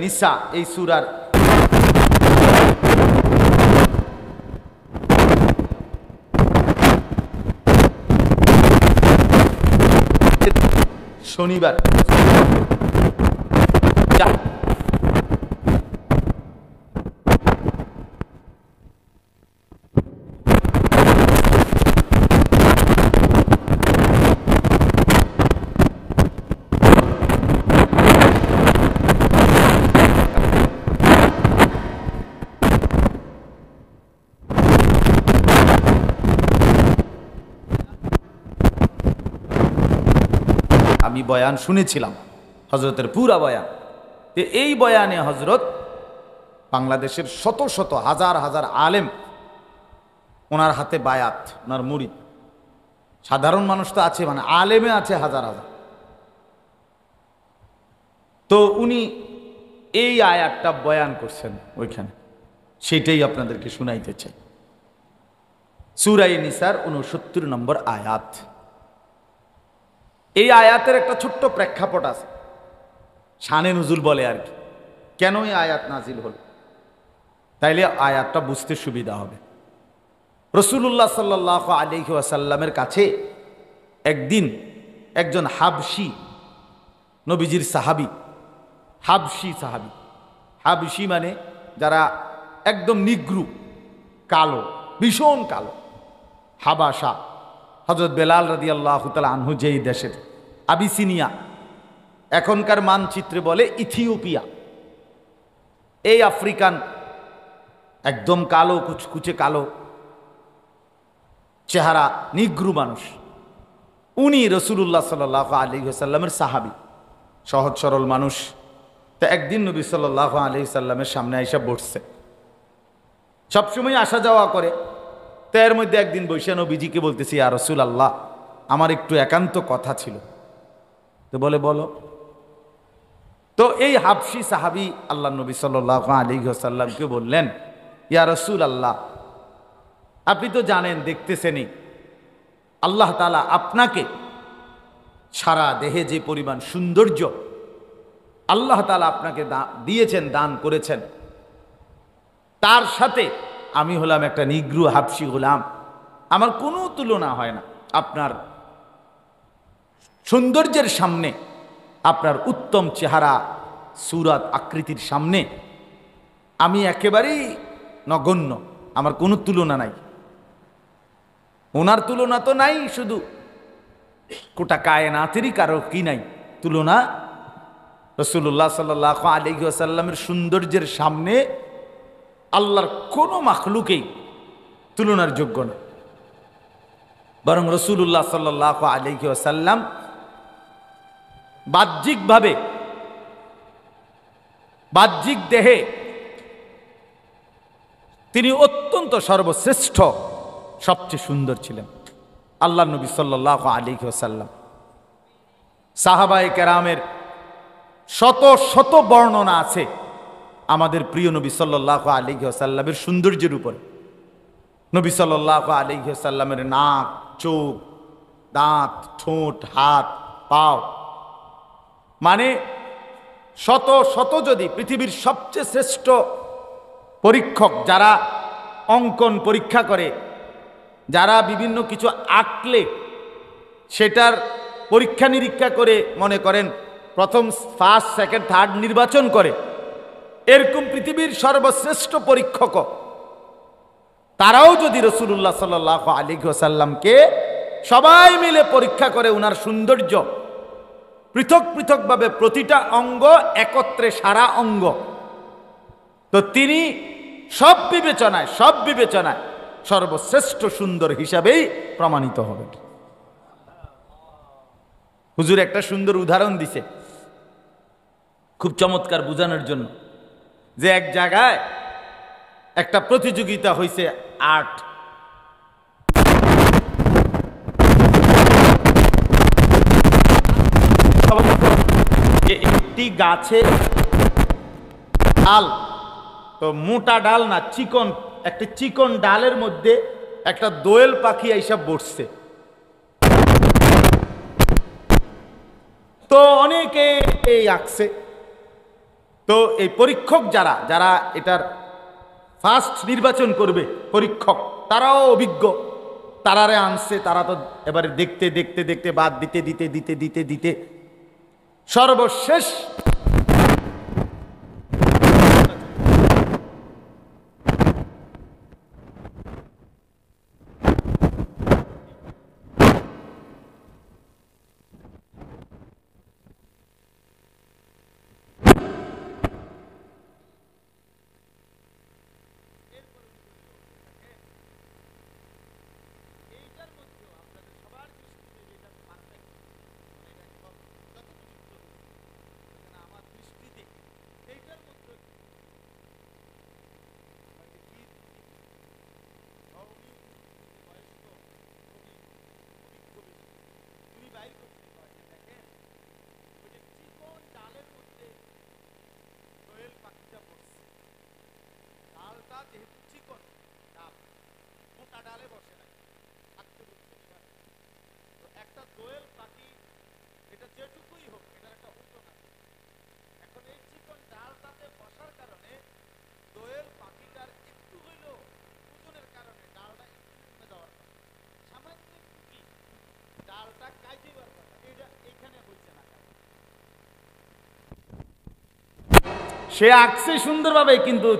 নিসা এই সুরার শনিবার বয়ান শুনেছিলাম হজরতের পুরা বয়ান এই বয়ানে হজরত বাংলাদেশের শত শত হাজার হাজার আলেম ওনার হাতে বায়াত ওনার মুড়ি সাধারণ মানুষ তো আছে মানে আলেমে আছে হাজার হাজার তো উনি এই আয়াতটা বয়ান করছেন ওইখানে সেটাই আপনাদেরকে শুনাইতে চাই সুরাই নিসার উনসত্তর নম্বর আয়াত এই আয়াতের একটা ছোট্ট প্রেক্ষাপট আছে শানে নজুল বলে আর কি কেন এই আয়াত নাজিল হল তাইলে আয়াতটা বুঝতে সুবিধা হবে রসুল্লাহ সাল্লাহ আলহি আসাল্লামের কাছে একদিন একজন হাবসি নবীজির সাহাবি হাবসি সাহাবি হাবসি মানে যারা একদম নিগ্রু কালো ভীষণ কালো হাবাসা হজরত বেলাল রাদি আল্লাহ তালা আনহু যেই দেশের আবিসিনিয়া এখনকার মানচিত্রে বলে ইথিওপিয়া এই আফ্রিকান একদম কালো কুচকুচে কালো চেহারা নিগ্রু মানুষ উনি রসুল্লাহ সাল আলী সাল্লামের সাহাবি সহজ সরল মানুষ তা একদিন নবী সাল্লাহ আলি সাল্লামের সামনে এসে বসছে সবসময় আসা যাওয়া করে তো এর মধ্যে একদিন বৈশা বিজিকে বলতেছি আর রসুল আল্লাহ আমার একটু একান্ত কথা ছিল তো বলে বলো তো এই হাফসি সাহাবি আল্লাহ নবী সাল আলী সাল্লামকে বললেন ইয়া রসুল আল্লাহ আপনি তো জানেন দেখতেছেনই আল্লাহ তালা আপনাকে সারা দেহে যে পরিমাণ সৌন্দর্য আল্লাহ তালা আপনাকে দিয়েছেন দান করেছেন তার সাথে আমি হলাম একটা নিগ্রু হাফসি গোলাম আমার কোনো তুলনা হয় না আপনার সৌন্দর্যের সামনে আপনার উত্তম চেহারা সুরাত আকৃতির সামনে আমি একেবারেই নগণ্য আমার কোনো তুলনা নাই ওনার তুলনা তো নাই শুধু কোটা কায়নাতেরই কারো কি নাই তুলনা রসুল্লাহ সাল্লাহ আলহি আসাল্লামের সৌন্দর্যের সামনে আল্লাহর কোনো মাখলুকেই তুলনার যোগ্য না বরং রসুল্লাহ সাল্লাহ আলহি আসাল্লাম বাহ্যিকভাবে বাহ্যিক দেহে তিনি অত্যন্ত সর্বশ্রেষ্ঠ সবচেয়ে সুন্দর ছিলেন আল্লাহ নবী সাল্লাহ আলী সাল্লাম সাহাবাই কেরামের শত শত বর্ণনা আছে আমাদের প্রিয় নবী সাল্লাহ আলী সাল্লামের সৌন্দর্যের উপরে নবী সাল্লাহ আলী সাল্লামের নাক চোখ দাঁত ঠোঁট হাত পাও মানে শত শত যদি পৃথিবীর সবচেয়ে শ্রেষ্ঠ পরীক্ষক যারা অঙ্কন পরীক্ষা করে যারা বিভিন্ন কিছু আঁকলে সেটার পরীক্ষা নিরীক্ষা করে মনে করেন প্রথম ফার্স্ট সেকেন্ড থার্ড নির্বাচন করে এরকম পৃথিবীর সর্বশ্রেষ্ঠ পরীক্ষক তারাও যদি রসুল্লাহ সাল্লাহ আলী সাল্লামকে সবাই মিলে পরীক্ষা করে উনার সৌন্দর্য পৃথক পৃথকভাবে প্রতিটা অঙ্গ একত্রে সারা অঙ্গ তো তিনি সব বিবেচনায় সব বিবেচনায় সর্বশ্রেষ্ঠ সুন্দর হিসাবেই প্রমাণিত হবে হুজুর একটা সুন্দর উদাহরণ দিছে খুব চমৎকার বোঝানোর জন্য যে এক জায়গায় একটা প্রতিযোগিতা হয়েছে আর্ট যে একটি গাছে ডাল তো মোটা ডাল না চিকন একটা চিকন ডালের মধ্যে একটা দোয়েল পাখি এইসব বসছে তো অনেকে এই আঁকছে তো এই পরীক্ষক যারা যারা এটার ফার্স্ট নির্বাচন করবে পরীক্ষক তারাও অভিজ্ঞ তারারে আনছে তারা তো এবারে দেখতে দেখতে দেখতে বাদ দিতে দিতে দিতে দিতে দিতে সর্বশেষ ডালটা যেহেতু চিকন ডাল মোটা ডালে বসে নাই একটা দোয়েল পাখি এটা যেটুকুই হোক এটার একটা এখন এই চিকন ডালটাতে বসার কারণে দোয়েল পাখিটার একটু হইলেও ওজনের কারণে ডালটা একটু কমে যাওয়ার কথা সামান্য ডালটা কথা এটা এখানে হয়েছে না সে আঁকছে সুন্দরভাবে কিন্তু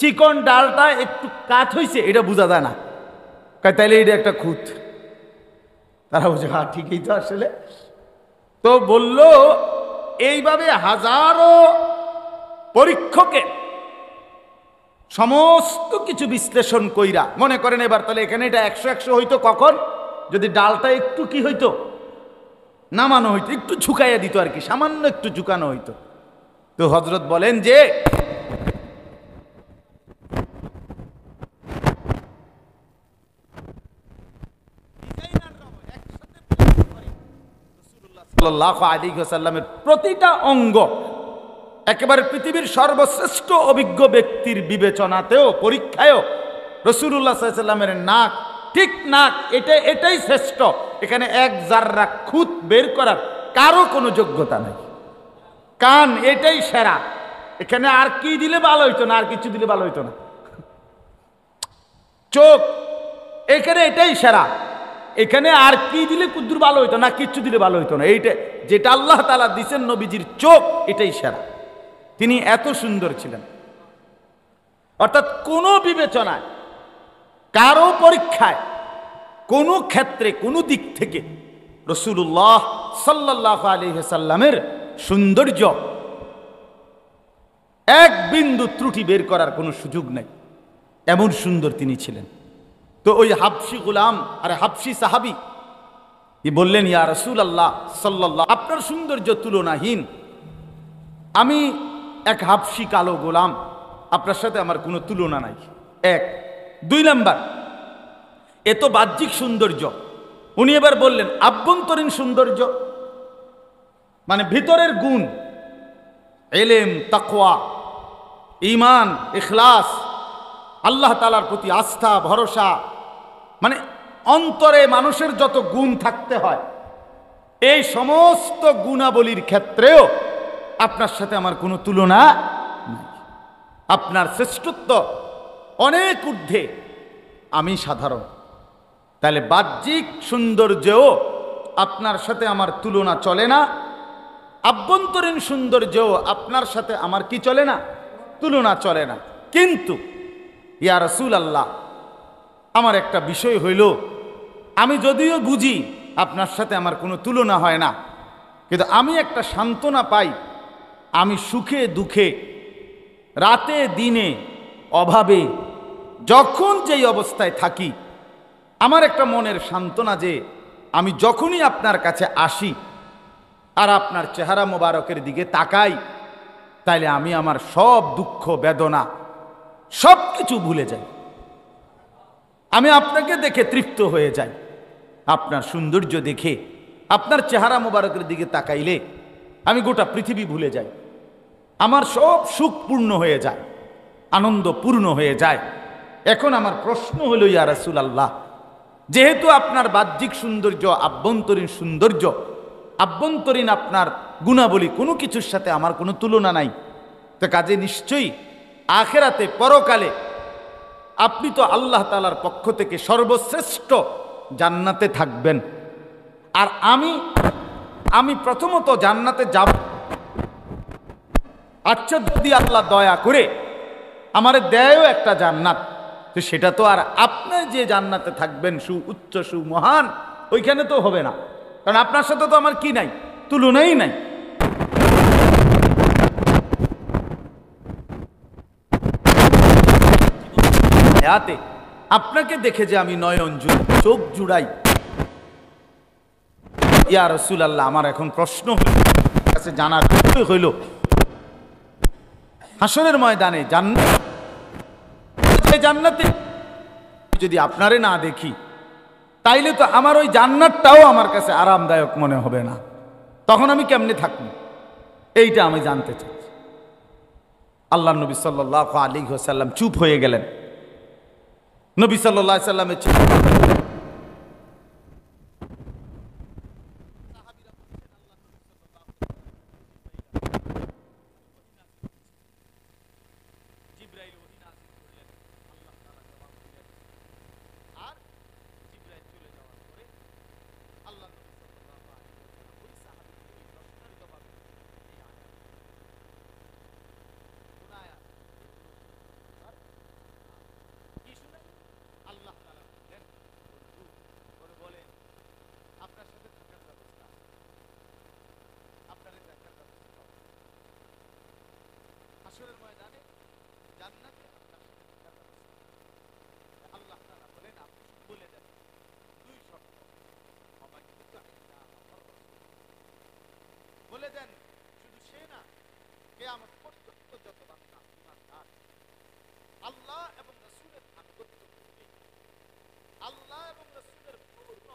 চিকন ডালটা একটু কাঠ হয়েছে এটা বোঝা যায় না তাইলে এটা একটা খুঁত তারা বুঝে হ্যাঁ ঠিকই তো আসলে তো বলল এইভাবে হাজারো পরীক্ষকে সমস্ত কিছু বিশ্লেষণ কইরা মনে করেন এবার তাহলে এখানে এটা একশো একশো হইতো কখন যদি ডালটা একটু কি হইতো নামানো হইতো একটু ঝুঁকাইয়া দিত আর কি সামান্য একটু ঝুঁকানো হইতো তো হজরত বলেন যে সাল্লাহ আলী সাল্লামের প্রতিটা অঙ্গ একেবারে পৃথিবীর সর্বশ্রেষ্ঠ অভিজ্ঞ ব্যক্তির বিবেচনাতেও পরীক্ষায়ও রসুল্লাহ সাল্লামের নাক ঠিক নাক এটা এটাই শ্রেষ্ঠ এখানে এক জাররা খুঁত বের করার কারো কোনো যোগ্যতা নেই কান এটাই সেরা এখানে আর কি দিলে ভালো হইতো না আর কিছু দিলে ভালো হইতো না চোখ এখানে এটাই সেরা এখানে আর কি দিলে কুদ্দুর ভালো হইতো না কিচ্ছু দিলে ভালো হইতো না এইটা যেটা আল্লাহ তালা দিছেন নবীজির চোখ এটাই সেরা তিনি এত সুন্দর ছিলেন অর্থাৎ কোনো বিবেচনায় কারো পরীক্ষায় কোনো ক্ষেত্রে কোনো দিক থেকে রসুল্লাহ সাল্লাহ আলহ্লামের সৌন্দর্য এক বিন্দু ত্রুটি বের করার কোনো সুযোগ নেই এমন সুন্দর তিনি ছিলেন তো ওই হাফসি গুলাম আর হাফসি সাহাবি ই বললেন ইয়া রসুল আল্লাহ সাল্লাহ আপনার সৌন্দর্য তুলনাহীন আমি এক হাফসি কালো গোলাম আপনার সাথে আমার কোনো তুলনা নাই এক দুই নাম্বার এ তো বাহ্যিক সৌন্দর্য উনি এবার বললেন আভ্যন্তরীণ সৌন্দর্য মানে ভিতরের গুণ এলেম তাকোয়া ইমান এখলাস আল্লাহ তালার প্রতি আস্থা ভরসা মানে অন্তরে মানুষের যত গুণ থাকতে হয় এই সমস্ত গুণাবলীর ক্ষেত্রেও আপনার সাথে আমার কোনো তুলনা আপনার শ্রেষ্ঠত্ব অনেক ঊর্ধ্বে আমি সাধারণ তাহলে বাহ্যিক সৌন্দর্যও আপনার সাথে আমার তুলনা চলে না আভ্যন্তরীণ সৌন্দর্যও আপনার সাথে আমার কি চলে না তুলনা চলে না কিন্তু ইয়া রসুল আল্লাহ আমার একটা বিষয় হইল আমি যদিও বুঝি আপনার সাথে আমার কোনো তুলনা হয় না কিন্তু আমি একটা সান্ত্বনা পাই আমি সুখে দুঃখে রাতে দিনে অভাবে যখন যেই অবস্থায় থাকি আমার একটা মনের সান্ত্বনা যে আমি যখনই আপনার কাছে আসি আর আপনার চেহারা মোবারকের দিকে তাকাই তাইলে আমি আমার সব দুঃখ বেদনা সব কিছু ভুলে যাই আমি আপনাকে দেখে তৃপ্ত হয়ে যাই আপনার সৌন্দর্য দেখে আপনার চেহারা মোবারকের দিকে তাকাইলে আমি গোটা পৃথিবী ভুলে যাই আমার সব সুখ পূর্ণ হয়ে যায় আনন্দ পূর্ণ হয়ে যায় এখন আমার প্রশ্ন হল ইয়া রাসুল আল্লাহ যেহেতু আপনার বাহ্যিক সৌন্দর্য আভ্যন্তরীণ সৌন্দর্য আভ্যন্তরীণ আপনার গুণাবলী কোনো কিছুর সাথে আমার কোনো তুলনা নাই তো কাজে নিশ্চয়ই আখেরাতে পরকালে আপনি তো আল্লাহ তালার পক্ষ থেকে সর্বশ্রেষ্ঠ জান্নাতে থাকবেন আর আমি আমি প্রথমত জান্নাতে যাব আচ্ছা যদি আল্লাহ দয়া করে আমার দেয়ও একটা জান্নাত তো সেটা তো আর আপনি যে জান্নাতে থাকবেন সু উচ্চ সু মহান ওইখানে তো হবে না কারণ আপনার সাথে তো আমার কি নাই তুলনাই নাই হায়াতে আপনাকে দেখে যে আমি নয়ন জুড়ি চোখ জুড়াই ইয়া রসুল আল্লাহ আমার এখন প্রশ্ন কাছে জানার হইল হাসনের ময়দানে জান্নাত জান্নাতে যদি আপনারে না দেখি তাইলে তো আমার ওই জান্নাতটাও আমার কাছে আরামদায়ক মনে হবে না তখন আমি কেমনে থাকব এইটা আমি জানতে চাই আল্লাহ নবী সাল্লাহ আলী হোসাল্লাম চুপ হয়ে গেলেন নবী সাল্লাহ সাল্লামের আল্লাহ এবং রসুলের পূর্ণ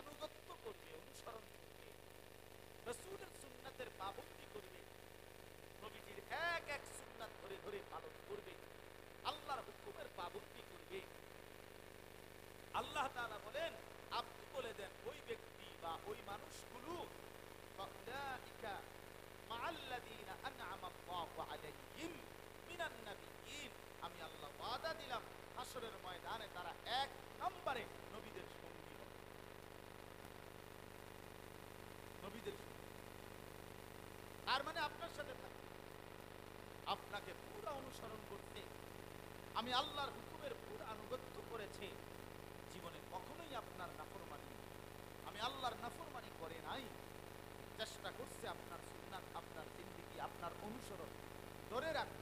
আনুগত্য করবে অনুসরণ করবে রসুলের সুন্নাতের পাবন্দি করবে নবীজির এক এক সুন্নাত ধরে ধরে পালন করবে আল্লাহর হুকুমের পাবন্দি করবে আল্লাহ তারা বলেন আপনি বলে দেন ওই ব্যক্তি বা ওই মানুষগুলো আমি আল্লাহ ওয়াদা দিলাম হাসরের ময়দানে তারা এক নম্বরে নবীদের সঙ্গী হবে নবীদের আর মানে আপনার সাথে থাকবে আপনাকে পুরা অনুসরণ করতে আমি আল্লাহর হুকুমের পুরা আনুগত্য করেছে জীবনে কখনোই আপনার নাফরমানি আমি আল্লাহর নাফরমানি করে নাই চেষ্টা করছে আপনার সুন্নাত আপনার জিন্দিগি আপনার অনুসরণ ধরে রাখতে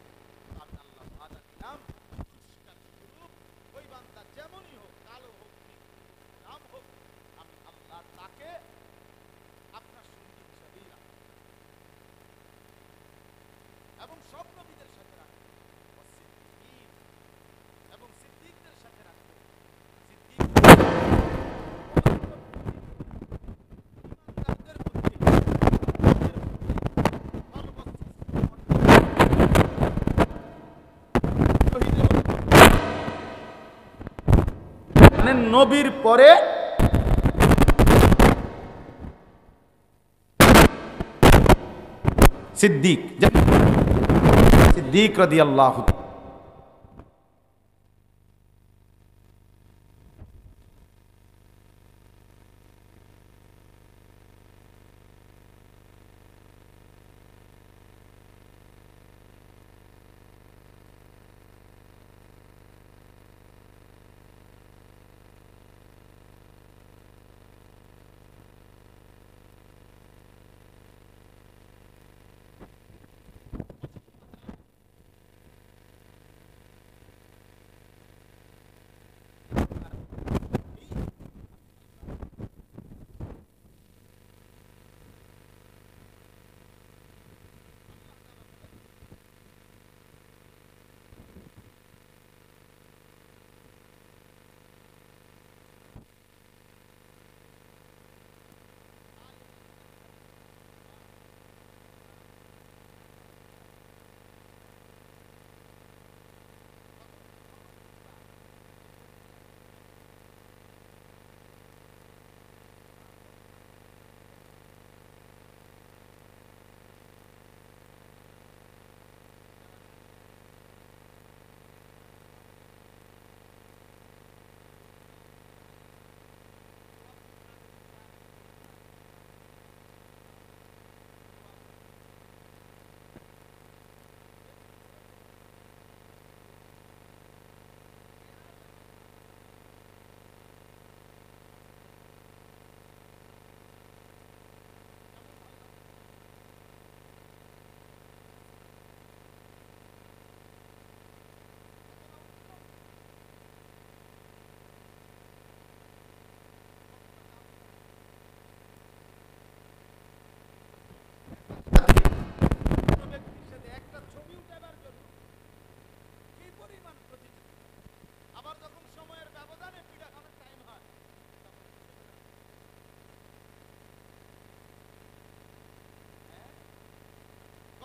এবং সব নবীদের সাথে রাখবে এবং সিদ্দিকদের সাথে রাখবে মানে নবীর পরে সিদ্দিক الصديق رضي الله عنه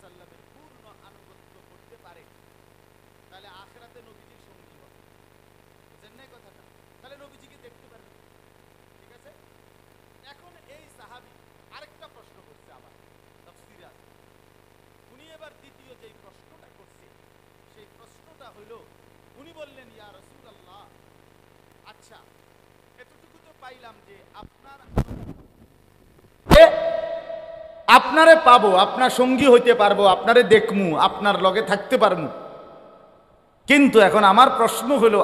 সাল্লামের পূর্ণ আনুগত্য করতে পারে তাহলে আখেরাতে নবীজির সঙ্গী হবে বুঝেন কথাটা তাহলে নবীজিকে দেখতে পারবে ঠিক আছে এখন এই সাহাবি আরেকটা প্রশ্ন করছে আবার তফসির উনি এবার দ্বিতীয় যেই প্রশ্নটা করছে সেই প্রশ্নটা হইল উনি বললেন ইয়া রসুল আল্লাহ আচ্ছা এতটুকু তো পাইলাম যে আপনার আপনারে পাবো আপনার সঙ্গী হইতে পারবো আপনারে দেখমু আপনার লগে থাকতে পারমু কিন্তু এখন আমার প্রশ্ন হলো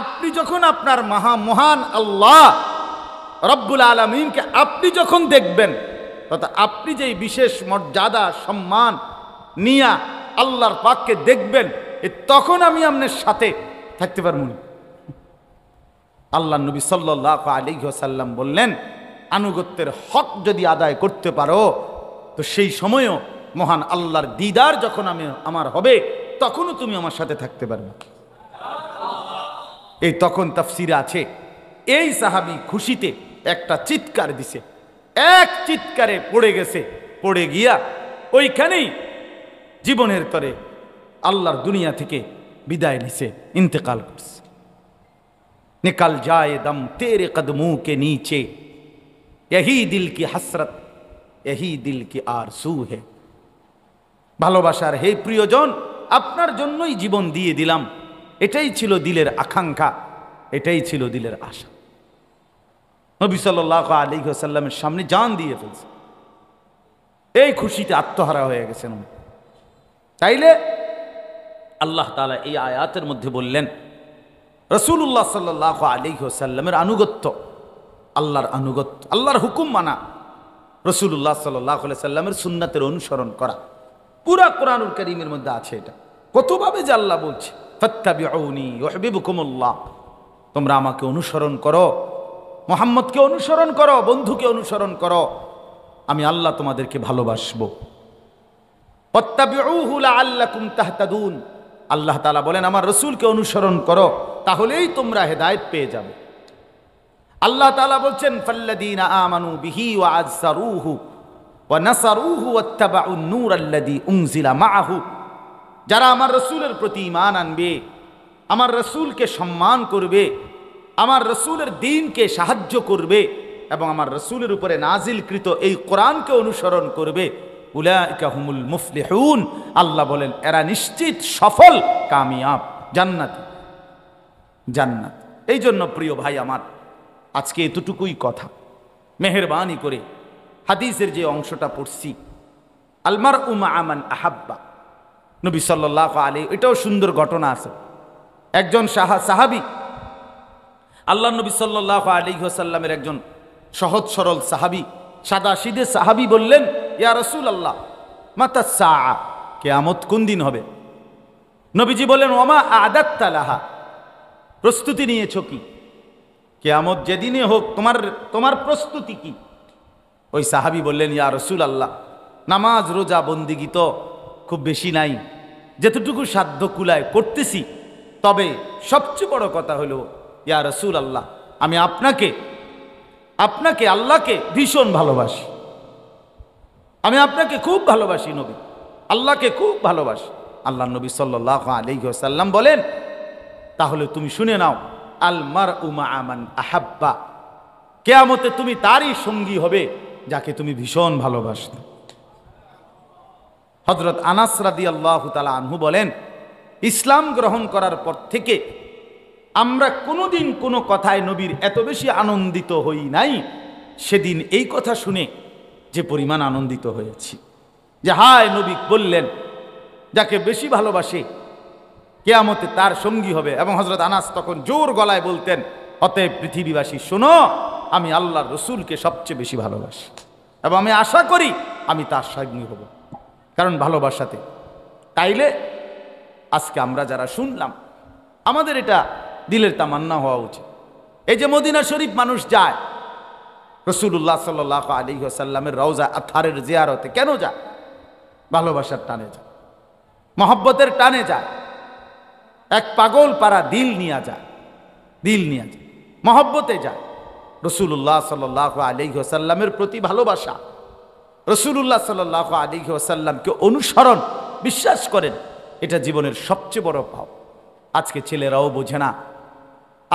আপনি যখন আপনার মহা মহান আল্লাহ রব্বুল আলমিনকে আপনি যখন দেখবেন তথা আপনি যেই বিশেষ মর্যাদা সম্মান নিয়া আল্লাহর পাককে দেখবেন এ তখন আমি আপনার সাথে থাকতে পারবো আল্লাহ নবী সাল্লাহ আলী সাল্লাম বললেন আনুগত্যের হক যদি আদায় করতে পারো তো সেই সময়ও মহান আল্লাহর দিদার যখন আমি আমার হবে তখনও তুমি আমার সাথে থাকতে পারবে এই তখন তাফসিরে আছে এই সাহাবি খুশিতে একটা চিৎকার দিছে এক চিৎকারে পড়ে গেছে পড়ে গিয়া ওইখানেই জীবনের তরে আল্লাহর দুনিয়া থেকে বিদায় নিছে ইন্তেকাল করছে নিকাল যায় দাম তেরে কদমুকে নিচে এহি দিল কি হাসরত এহি দিল কি আর সু হে ভালোবাসার হে প্রিয়জন আপনার জন্যই জীবন দিয়ে দিলাম এটাই ছিল দিলের আকাঙ্ক্ষা এটাই ছিল দিলের আশা নবী সাল আলী সাল্লামের সামনে জান দিয়ে ফেলছে এই খুশিতে আত্মহারা হয়ে গেছেন তাইলে আল্লাহ তালা এই আয়াতের মধ্যে বললেন রসুল্লাহ সাল্লাহ আলী সাল্লামের আনুগত্য আল্লাহর আনুগত্য আল্লাহর হুকুম মানা রসুল্লাহ সাল্লাহ সুন্নাতের অনুসরণ করা পুরা কোরআনুল করিমের মধ্যে আছে এটা কতভাবে যে আল্লাহ বলছে ফত্তাবি তোমরা আমাকে অনুসরণ করো মোহাম্মদকে অনুসরণ করো বন্ধুকে অনুসরণ করো আমি আল্লাহ তোমাদেরকে ভালোবাসব আল্লাহ তালা বলেন আমার রসুলকে অনুসরণ করো তাহলেই তোমরা হেদায়ত পেয়ে যাবে আল্লাহ তালা বলছেন ফাল্লাদিন আমানু বিহি ওয়া আজসারুহু ওয়া নাসারুহু ওয়াত্তাবাউ নূর আল্লাদি উংজিলা মাহু যারা আমার রসুলের প্রতি ইমান আনবে আমার রসুলকে সম্মান করবে আমার রসুলের দিনকে সাহায্য করবে এবং আমার রসুলের উপরে নাজিলকৃত এই কোরআনকে অনুসরণ করবে উলাইকাহুমুল মুফলিহুন আল্লাহ বলেন এরা নিশ্চিত সফল কামিয়াব জান্নাত জান্নাত এই জন্য প্রিয় ভাই আমার আজকে এতটুকুই কথা মেহরবানি করে হাদিসের যে অংশটা পড়ছি আলমার উমা আমান আহাব্বা নবী সাল্লাহ আলী এটাও সুন্দর ঘটনা আছে একজন সাহা সাহাবি আল্লাহ নবী সাল্লাহ আলী হাসাল্লামের একজন সহজ সরল সাহাবি সাদা সিদে সাহাবি বললেন ইয়া রসুল আল্লাহ মাতা সা কেয়ামত কোন দিন হবে নবীজি বললেন ওমা আদাত প্রস্তুতি নিয়েছ কি কেয়ামত যেদিনে হোক তোমার তোমার প্রস্তুতি কি ওই সাহাবি বললেন ইয়া রসুল আল্লাহ নামাজ রোজা বন্দিগি তো খুব বেশি নাই যেতটুকু সাধ্য কুলায় করতেছি তবে সবচেয়ে বড় কথা হলো ইয়া রসুল আল্লাহ আমি আপনাকে আপনাকে আল্লাহকে ভীষণ ভালোবাসি আমি আপনাকে খুব ভালোবাসি নবী আল্লাহকে খুব ভালোবাসি আল্লাহ নবী সাল্লাহ আলী বলেন তাহলে তুমি শুনে নাও আলমার উমা আমান আহাব্বা কেয়ামতে তুমি তারই সঙ্গী হবে যাকে তুমি ভীষণ ভালোবাসত হজরত আনাস রাদি আল্লাহ তালা আনহু বলেন ইসলাম গ্রহণ করার পর থেকে আমরা কোনোদিন কোনো কথায় নবীর এত বেশি আনন্দিত হই নাই সেদিন এই কথা শুনে যে পরিমাণ আনন্দিত হয়েছি যে হায় নবী বললেন যাকে বেশি ভালোবাসে কেয়ামতে তার সঙ্গী হবে এবং হজরত আনাস তখন জোর গলায় বলতেন অতএব পৃথিবীবাসী শোনো আমি আল্লাহর রসুলকে সবচেয়ে বেশি ভালোবাসি এবং আমি আশা করি আমি তার সঙ্গী হব কারণ ভালোবাসাতে তাইলে আজকে আমরা যারা শুনলাম আমাদের এটা দিলের তামান্না হওয়া উচিত এই যে মদিনা শরীফ মানুষ যায় রসুল্লাহ সাল আলী সাল্লামের রওজা আথারের জিয়ারতে কেন যায় ভালোবাসার টানে যায় মহব্বতের টানে যায় এক পাগল পারা দিল নিয়ে যায় দিল নিয়ে যায় মহব্বতে যায় রসুল্লাহ সাল আলী প্রতি ভালোবাসা রসুল্লাহ সাল আলী ওসাল্লামকে অনুসরণ বিশ্বাস করেন এটা জীবনের সবচেয়ে বড় ভাব আজকে ছেলেরাও বোঝে না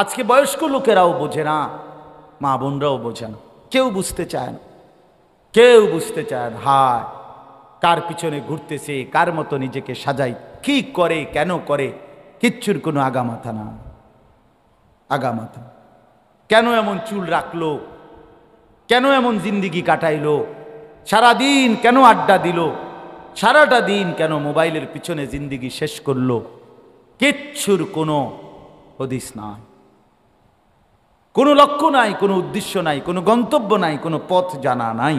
আজকে বয়স্ক লোকেরাও বোঝে না মা বোনরাও বোঝে না কেউ বুঝতে চায় না কেউ বুঝতে চায় না হায় কার পিছনে ঘুরতেছে কার মতো নিজেকে সাজাই কি করে কেন করে কিচ্ছুর কোনো আগামাথা না আগামাথা কেন এমন চুল রাখলো কেন এমন জিন্দিগি কাটাইলো সারাদিন কেন আড্ডা দিল সারাটা দিন কেন মোবাইলের পিছনে জিন্দিগি শেষ করলো কিচ্ছুর কোনো হদিস নাই কোনো লক্ষ্য নাই কোনো উদ্দেশ্য নাই কোনো গন্তব্য নাই কোনো পথ জানা নাই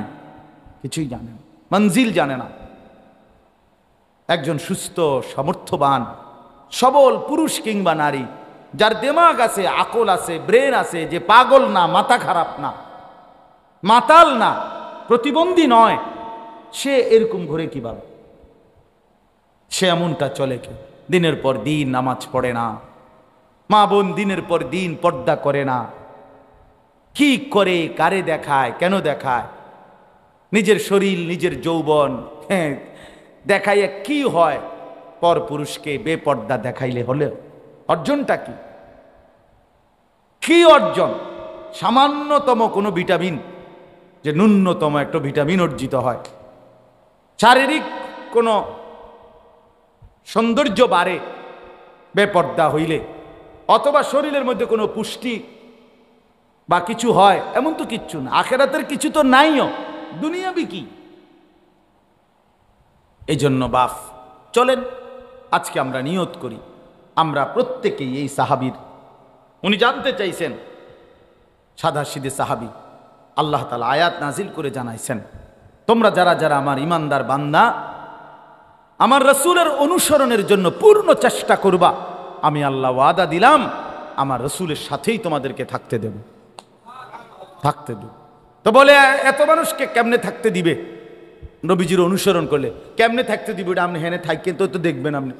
কিছুই জানে না মঞ্জিল জানে না একজন সুস্থ সামর্থ্যবান সবল পুরুষ কিংবা নারী যার দেমাগ আছে আকল আছে ব্রেন আছে যে পাগল না মাথা খারাপ না মাতাল না প্রতিবন্ধী নয় সে এরকম ঘুরে বাবা সে এমনটা চলে কি দিনের পর দিন নামাজ পড়ে না মা বোন দিনের পর দিন পর্দা করে না কি করে কারে দেখায় কেন দেখায় নিজের শরীর নিজের যৌবন হ্যাঁ দেখাইয়া কি হয় পর পুরুষকে বেপর্দা দেখাইলে হলেও অর্জনটা কি কি অর্জন সামান্যতম কোনো ভিটামিন যে ন্যূনতম একটা ভিটামিন অর্জিত হয় শারীরিক কোনো সৌন্দর্য বাড়ে বেপর্দা হইলে অথবা শরীরের মধ্যে কোনো পুষ্টি বা কিছু হয় এমন তো কিচ্ছু না আখেরাতের কিছু তো নাইও দুনিয়াবি কি এজন্য বাফ চলেন আজকে আমরা নিয়ত করি আমরা প্রত্যেকেই এই সাহাবির উনি জানতে চাইছেন সাদা সিদে সাহাবি আল্লাহ তালা আয়াত নাজিল করে জানাইছেন তোমরা যারা যারা আমার ইমানদার বান্দা আমার রসুলের অনুসরণের জন্য পূর্ণ চেষ্টা করবা আমি আল্লাহ ওয়াদা দিলাম আমার রসুলের সাথেই তোমাদেরকে থাকতে দেব থাকতে দেব তো বলে এত মানুষকে কেমনে থাকতে দিবে নবীজির অনুসরণ করলে কেমনে থাকতে দিব আপনি হেনে থাকেন তো তো দেখবেন আপনি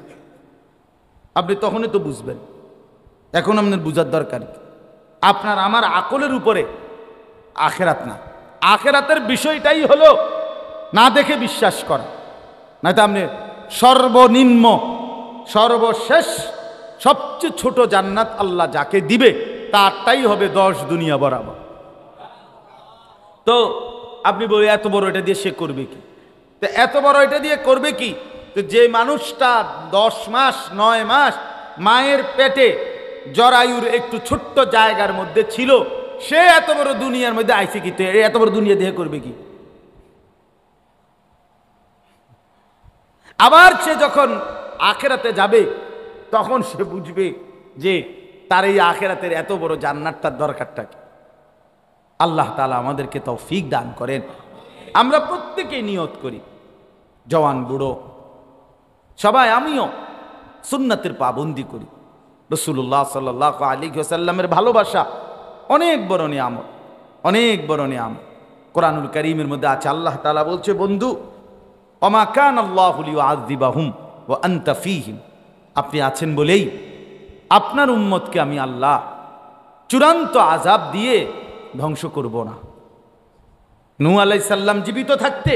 আপনি তখনই তো বুঝবেন এখন আপনার বুঝার দরকার আপনার আমার আকলের উপরে আখেরাত না আখেরাতের বিষয়টাই হলো না দেখে বিশ্বাস করা নয়তো আপনি সর্বনিম্ন সর্বশেষ সবচেয়ে ছোট জান্নাত আল্লাহ যাকে দিবে তারটাই হবে দশ দুনিয়া বরাবর তো আপনি বলে এত বড় এটা দিয়ে সে করবে কি তো এত বড় এটা দিয়ে করবে কি তো যে মানুষটা দশ মাস নয় মাস মায়ের পেটে জরায়ুর একটু ছোট্ট জায়গার মধ্যে ছিল সে এত বড় দুনিয়ার মধ্যে আইসি কি এত বড় দুনিয়া দিয়ে করবে কি আবার সে যখন আখেরাতে যাবে তখন সে বুঝবে যে তার এই আখেরাতের এত বড় জান্নারটার দরকারটা কি আল্লাহ তালা আমাদেরকে তৌফিক দান করেন আমরা প্রত্যেকেই নিয়ত করি জওয়ান বুড়ো সবাই আমিও সুন্নাতের পাবন্দি করি রসুল্লাহ সাল্লাহ আলী সাল্লামের ভালোবাসা অনেক বড় নিয়াম অনেক বড় নিয়াম কোরআনুল করিমের মধ্যে আছে আল্লাহ তালা বলছে বন্ধু অমা কান আল্লাহ আজদিবাহুম ও আন্তাফিহিম আপনি আছেন বলেই আপনার উম্মতকে আমি আল্লাহ চূড়ান্ত আজাব দিয়ে ধ্বংস করব না নু আলাইসাল্লাম জীবিত থাকতে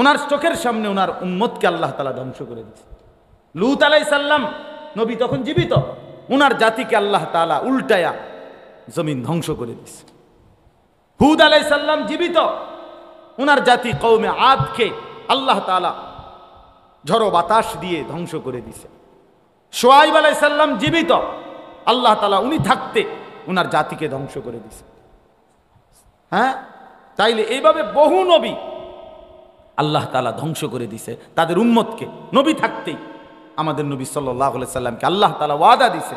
ওনার চোখের সামনে ওনার উম্মতকে আল্লাহ তালা ধ্বংস করে দিচ্ছে লুত আলাই সাল্লাম নবী তখন জীবিত ওনার জাতিকে আল্লাহ তালা উল্টায়া জমিন ধ্বংস করে দিচ্ছে হুদ আলাই সাল্লাম জীবিত ওনার জাতি কৌমে আদকে আল্লাহ তালা ঝড়ো বাতাস দিয়ে ধ্বংস করে দিছে সোয়াইব আলাই সাল্লাম জীবিত আল্লাহ তালা উনি থাকতে ওনার জাতিকে ধ্বংস করে দিছে হ্যাঁ তাইলে এইভাবে বহু নবী আল্লাহ তালা ধ্বংস করে দিছে তাদের উম্মতকে নবী থাকতেই আমাদের নবী সাল্লাহ সাল্লামকে আল্লাহ তালা ওয়াদা দিছে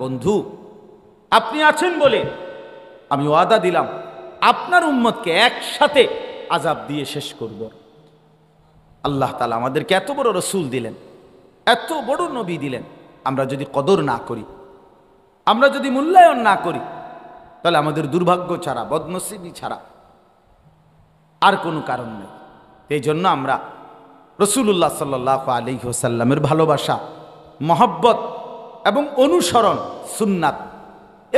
বন্ধু আপনি আছেন বলে আমি ওয়াদা দিলাম আপনার উম্মতকে একসাথে আজাব দিয়ে শেষ করব আল্লাহ তালা আমাদেরকে এত বড় রসুল দিলেন এত বড় নবী দিলেন আমরা যদি কদর না করি আমরা যদি মূল্যায়ন না করি তাহলে আমাদের দুর্ভাগ্য ছাড়া বদনসিবি ছাড়া আর কোনো কারণ নেই এই জন্য আমরা রসুল্লাহ সাল্লাহ আলী হোসাল্লামের ভালোবাসা মহব্বত এবং অনুসরণ সুন্নাত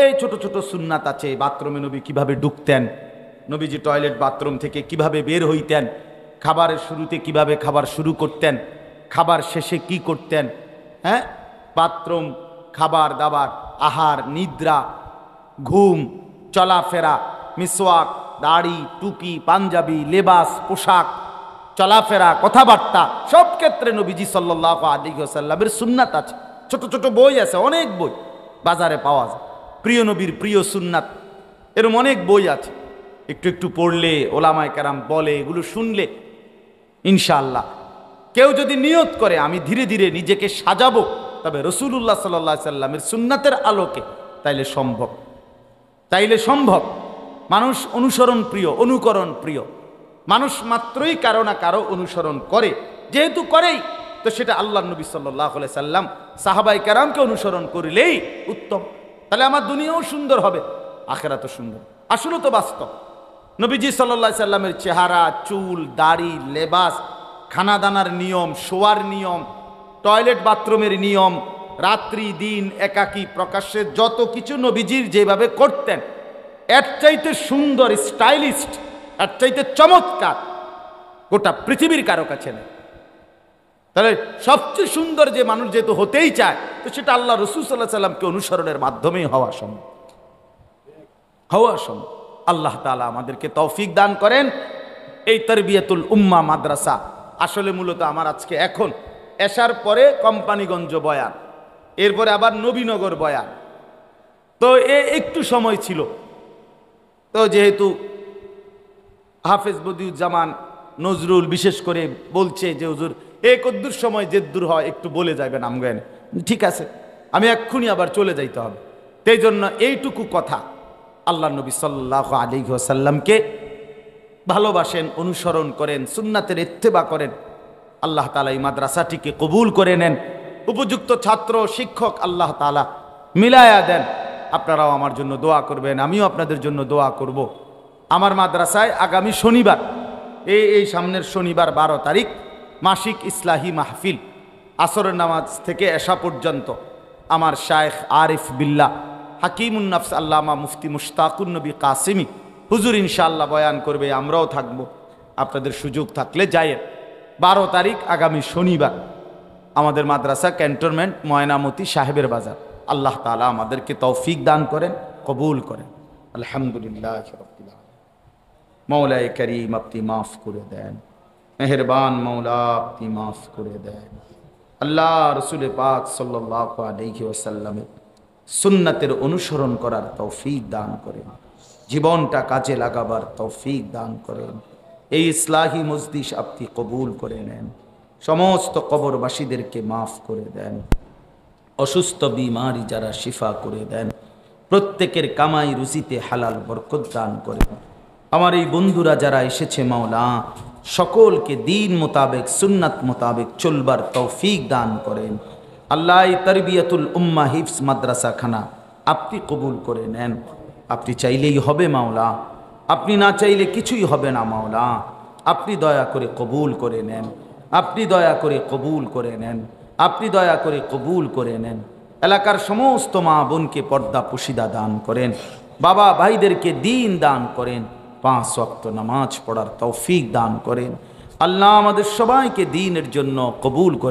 এই ছোট ছোট সুন্নাত আছে বাথরুমে নবী কিভাবে ঢুকতেন নবীজি টয়লেট বাথরুম থেকে কিভাবে বের হইতেন খাবারের শুরুতে কিভাবে খাবার শুরু করতেন খাবার শেষে কি করতেন হ্যাঁ বাথরুম খাবার দাবার আহার নিদ্রা ঘুম চলাফেরা মিসওয়াক দাড়ি টুপি পাঞ্জাবি লেবাস পোশাক চলাফেরা কথাবার্তা সব ক্ষেত্রে নবীজি সাল্লাহ আলী হোসাল্লামের সুন্নাত আছে ছোট ছোট বই আছে অনেক বই বাজারে পাওয়া যায় প্রিয় নবীর প্রিয় সুন্নাত এরম অনেক বই আছে একটু একটু পড়লে ওলামায় কারাম বলে এগুলো শুনলে ইনশাআল্লাহ কেউ যদি নিয়ত করে আমি ধীরে ধীরে নিজেকে সাজাবো তবে রসুল্লাহ সাল্লাহ সাল্লামের সুন্নাতের আলোকে তাইলে সম্ভব তাইলে সম্ভব মানুষ অনুসরণ প্রিয় অনুকরণ প্রিয় মানুষ মাত্রই কারো না কারো অনুসরণ করে যেহেতু করেই তো সেটা আল্লাহ নবী সাল্লাহ সাল্লাম সাহাবাই কারামকে অনুসরণ করিলেই উত্তম তাহলে আমার দুনিয়াও সুন্দর হবে আখেরা তো সুন্দর আসলে তো বাস্তব নবীজি সাল্লা সাল্লামের চেহারা চুল দাড়ি লেবাস খানাদানার নিয়ম শোয়ার নিয়ম টয়লেট বাথরুমের নিয়ম রাত্রি দিন একাকি প্রকাশ্যে যত কিছু নবীজির যেভাবে করতেন এর চাইতে সুন্দর স্টাইলিস্ট তার চাইতে চমৎকার গোটা পৃথিবীর কারো কাছে নেই তাহলে সবচেয়ে সুন্দর যে মানুষ যেহেতু হতেই চায় তো সেটা আল্লাহ রসুল সাল্লাহ সাল্লামকে অনুসরণের মাধ্যমেই হওয়া সম্ভব হওয়া সম্ভব আল্লাহ তালা আমাদেরকে তৌফিক দান করেন এই বিয়েতুল উম্মা মাদ্রাসা আসলে মূলত আমার আজকে এখন এসার পরে কোম্পানিগঞ্জ বয়ান এরপরে আবার নবীনগর বয়ান তো এ একটু সময় ছিল তো যেহেতু হাফেজ বদিউজ্জামান নজরুল বিশেষ করে বলছে যে হুজুর এ কদ্দুর সময় দূর হয় একটু বলে যাবেন আমগান ঠিক আছে আমি এক্ষুনি আবার চলে যাইতে হবে সেই জন্য এইটুকু কথা আল্লাহ নবী সাল্লাহ আলী সাল্লামকে ভালোবাসেন অনুসরণ করেন সুন্নাতের ইত্তেবা করেন আল্লাহ তালা এই মাদ্রাসাটিকে কবুল করে নেন উপযুক্ত ছাত্র শিক্ষক আল্লাহ তালা মিলায়া দেন আপনারাও আমার জন্য দোয়া করবেন আমিও আপনাদের জন্য দোয়া করব আমার মাদ্রাসায় আগামী শনিবার এই এই সামনের শনিবার বারো তারিখ মাসিক ইসলাহী মাহফিল আসরের নামাজ থেকে এসা পর্যন্ত আমার শায়েখ আরিফ বিল্লা হাকিমুন্নাফস আল্লামা মুফতি মুশতাকুন্নবী কাসিমি হুজুর ইনশাআল্লাহ বয়ান করবে আমরাও থাকব আপনাদের সুযোগ থাকলে যাই বারো তারিখ আগামী শনিবার আমাদের মাদ্রাসা ক্যান্টনমেন্ট ময়নামতি সাহেবের বাজার আল্লাহ তালা আমাদেরকে তৌফিক দান করেন কবুল করেন আলহামদুলিল্লাহ মৌলাই করিম আপনি মাফ করে দেন মেহরবান মৌলা আপনি মাফ করে দেন আল্লাহ রসুল পাক সাল্লাহ ওসাল্লামের সুন্নাতের অনুসরণ করার তৌফিক দান করেন জীবনটা কাজে লাগাবার তৌফিক দান করেন এই ইসলাহী মজদিস আপনি কবুল করে নেন সমস্ত কবরবাসীদেরকে মাফ করে দেন অসুস্থ বিমারি যারা শিফা করে দেন প্রত্যেকের কামাই রুচিতে হালাল বরকত দান করেন আমার এই বন্ধুরা যারা এসেছে মাওলা সকলকে দিন মোতাবেক সুন্নাত মোতাবেক চলবার তৌফিক দান করেন আল্লাহ তরবিয়াতুল উম্মা হিফস মাদ্রাসা খানা আপনি কবুল করে নেন আপনি চাইলেই হবে মাওলা আপনি না চাইলে কিছুই হবে না মাওলা আপনি দয়া করে কবুল করে নেন আপনি দয়া করে কবুল করে নেন আপনি দয়া করে কবুল করে নেন এলাকার সমস্ত মা বোনকে পর্দা পুশিদা দান করেন বাবা ভাইদেরকে দিন দান করেন পাঁচ অক্ত নামাজ পড়ার তৌফিক দান করেন আল্লাহ আমাদের সবাইকে দিনের জন্য কবুল করে